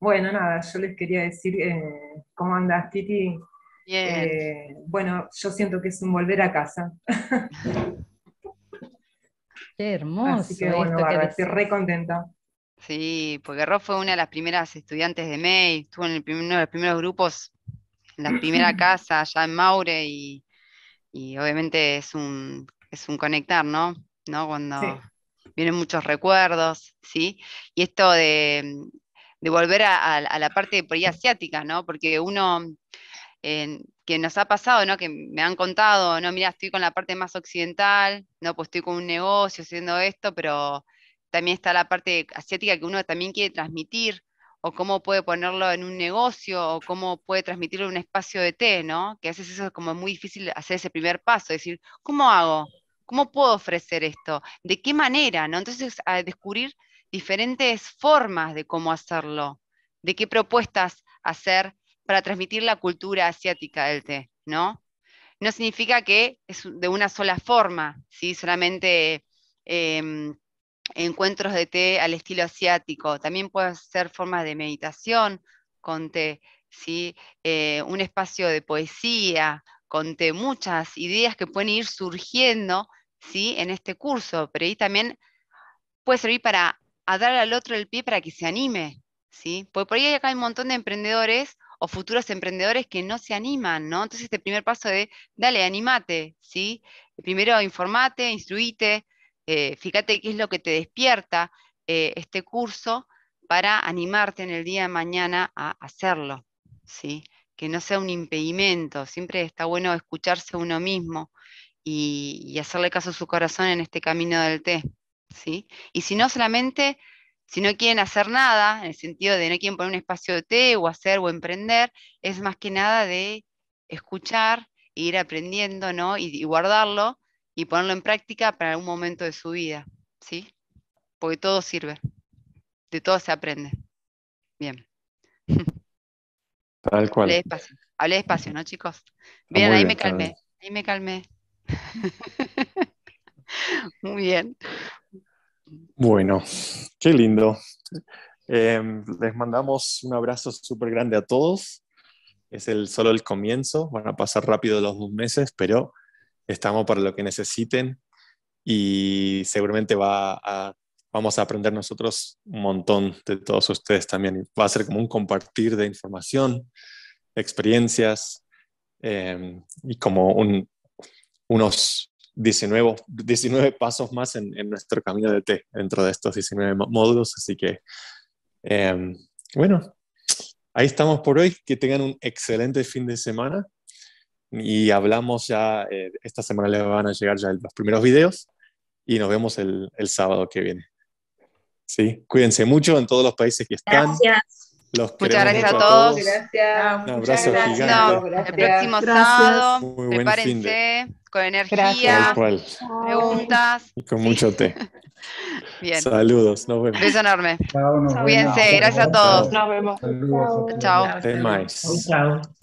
Bueno, nada, yo les quería decir eh, cómo andas, Titi.
Eh,
bueno, yo siento que es un volver a casa.
Qué hermoso. Así que bueno, estoy re contenta.
Sí, porque Ro fue una de las primeras estudiantes de May. estuvo en uno de los primeros grupos,
en la primera
casa, allá en Maure, y, obviamente es un, es un conectar, ¿no? ¿No? Cuando vienen muchos recuerdos, ¿sí? Y esto de, de volver a, la parte asiática, ¿no? Porque uno, que nos ha pasado, ¿no? Que me han contado, no, mira, estoy con la parte más occidental, no, pues estoy con un negocio haciendo esto, pero también está la parte asiática que uno también quiere transmitir, o cómo puede ponerlo en un negocio, o cómo puede transmitirlo en un espacio de té, ¿no? Que a eso es como muy difícil hacer ese primer paso, decir, ¿cómo hago? ¿Cómo puedo ofrecer esto? ¿De qué manera? ¿no? Entonces, a descubrir diferentes formas de cómo hacerlo, de qué propuestas hacer para transmitir la cultura asiática del té, ¿no? No significa que es de una sola forma, Solamente em, encuentros de té al estilo asiático. También puede ser formas de meditación con té, eh, un espacio de poesía con té, muchas ideas que pueden ir surgiendo ¿sí? en este curso, pero ahí también puede servir para a dar al otro el pie para que se anime, ¿sí? Porque por ahí acá hay un montón de emprendedores o futuros emprendedores que no se animan, ¿no? Entonces este primer paso de, dale, animate, ¿sí? Primero informate, instruite, eh, fíjate qué es lo que te despierta eh, este curso para animarte en el día de mañana a hacerlo, ¿sí? Que no sea un impedimento, siempre está bueno escucharse uno mismo y, y hacerle caso a su corazón en este camino del té. ¿sí? Y si no solamente, si no quieren hacer nada, en el sentido de no quieren poner un espacio de té o hacer o emprender, es más que nada de escuchar, e ir aprendiendo, ¿no? Y, guardarlo y ponerlo en práctica para algún momento de su vida, ¿sí? Porque todo sirve, de todo se aprende. Bien. cual. Hablé despacio, ¿no, chicos? Ah, bien, ahí me ahí me calmé. Muy bien.
Bueno, qué lindo. Em, les mandamos un abrazo súper grande a todos. Es el, solo el comienzo, van a pasar rápido los dos meses, pero estamos para lo que necesiten y seguramente va vamos a aprender nosotros un montón de todos ustedes también. Va a ser como un compartir de información, experiencias em, y como un, unos 19, 19 pasos más en, en, nuestro camino de té dentro de estos 19 módulos. Así que, em, bueno, ahí estamos por hoy. Que tengan un excelente fin de semana. Y hablamos ya, eh, esta semana les van a llegar ya los primeros videos y nos vemos el, el sábado que viene. Sí, cuídense mucho en todos los países que están. Muchas gracias a todos.
un abrazo gigante.
El próximo sábado, prepárense
con energía, preguntas.
Y con mucho té. Saludos, nos vemos. Beso enorme. Cuídense, gracias a todos. Nos vemos. Chao. Chao.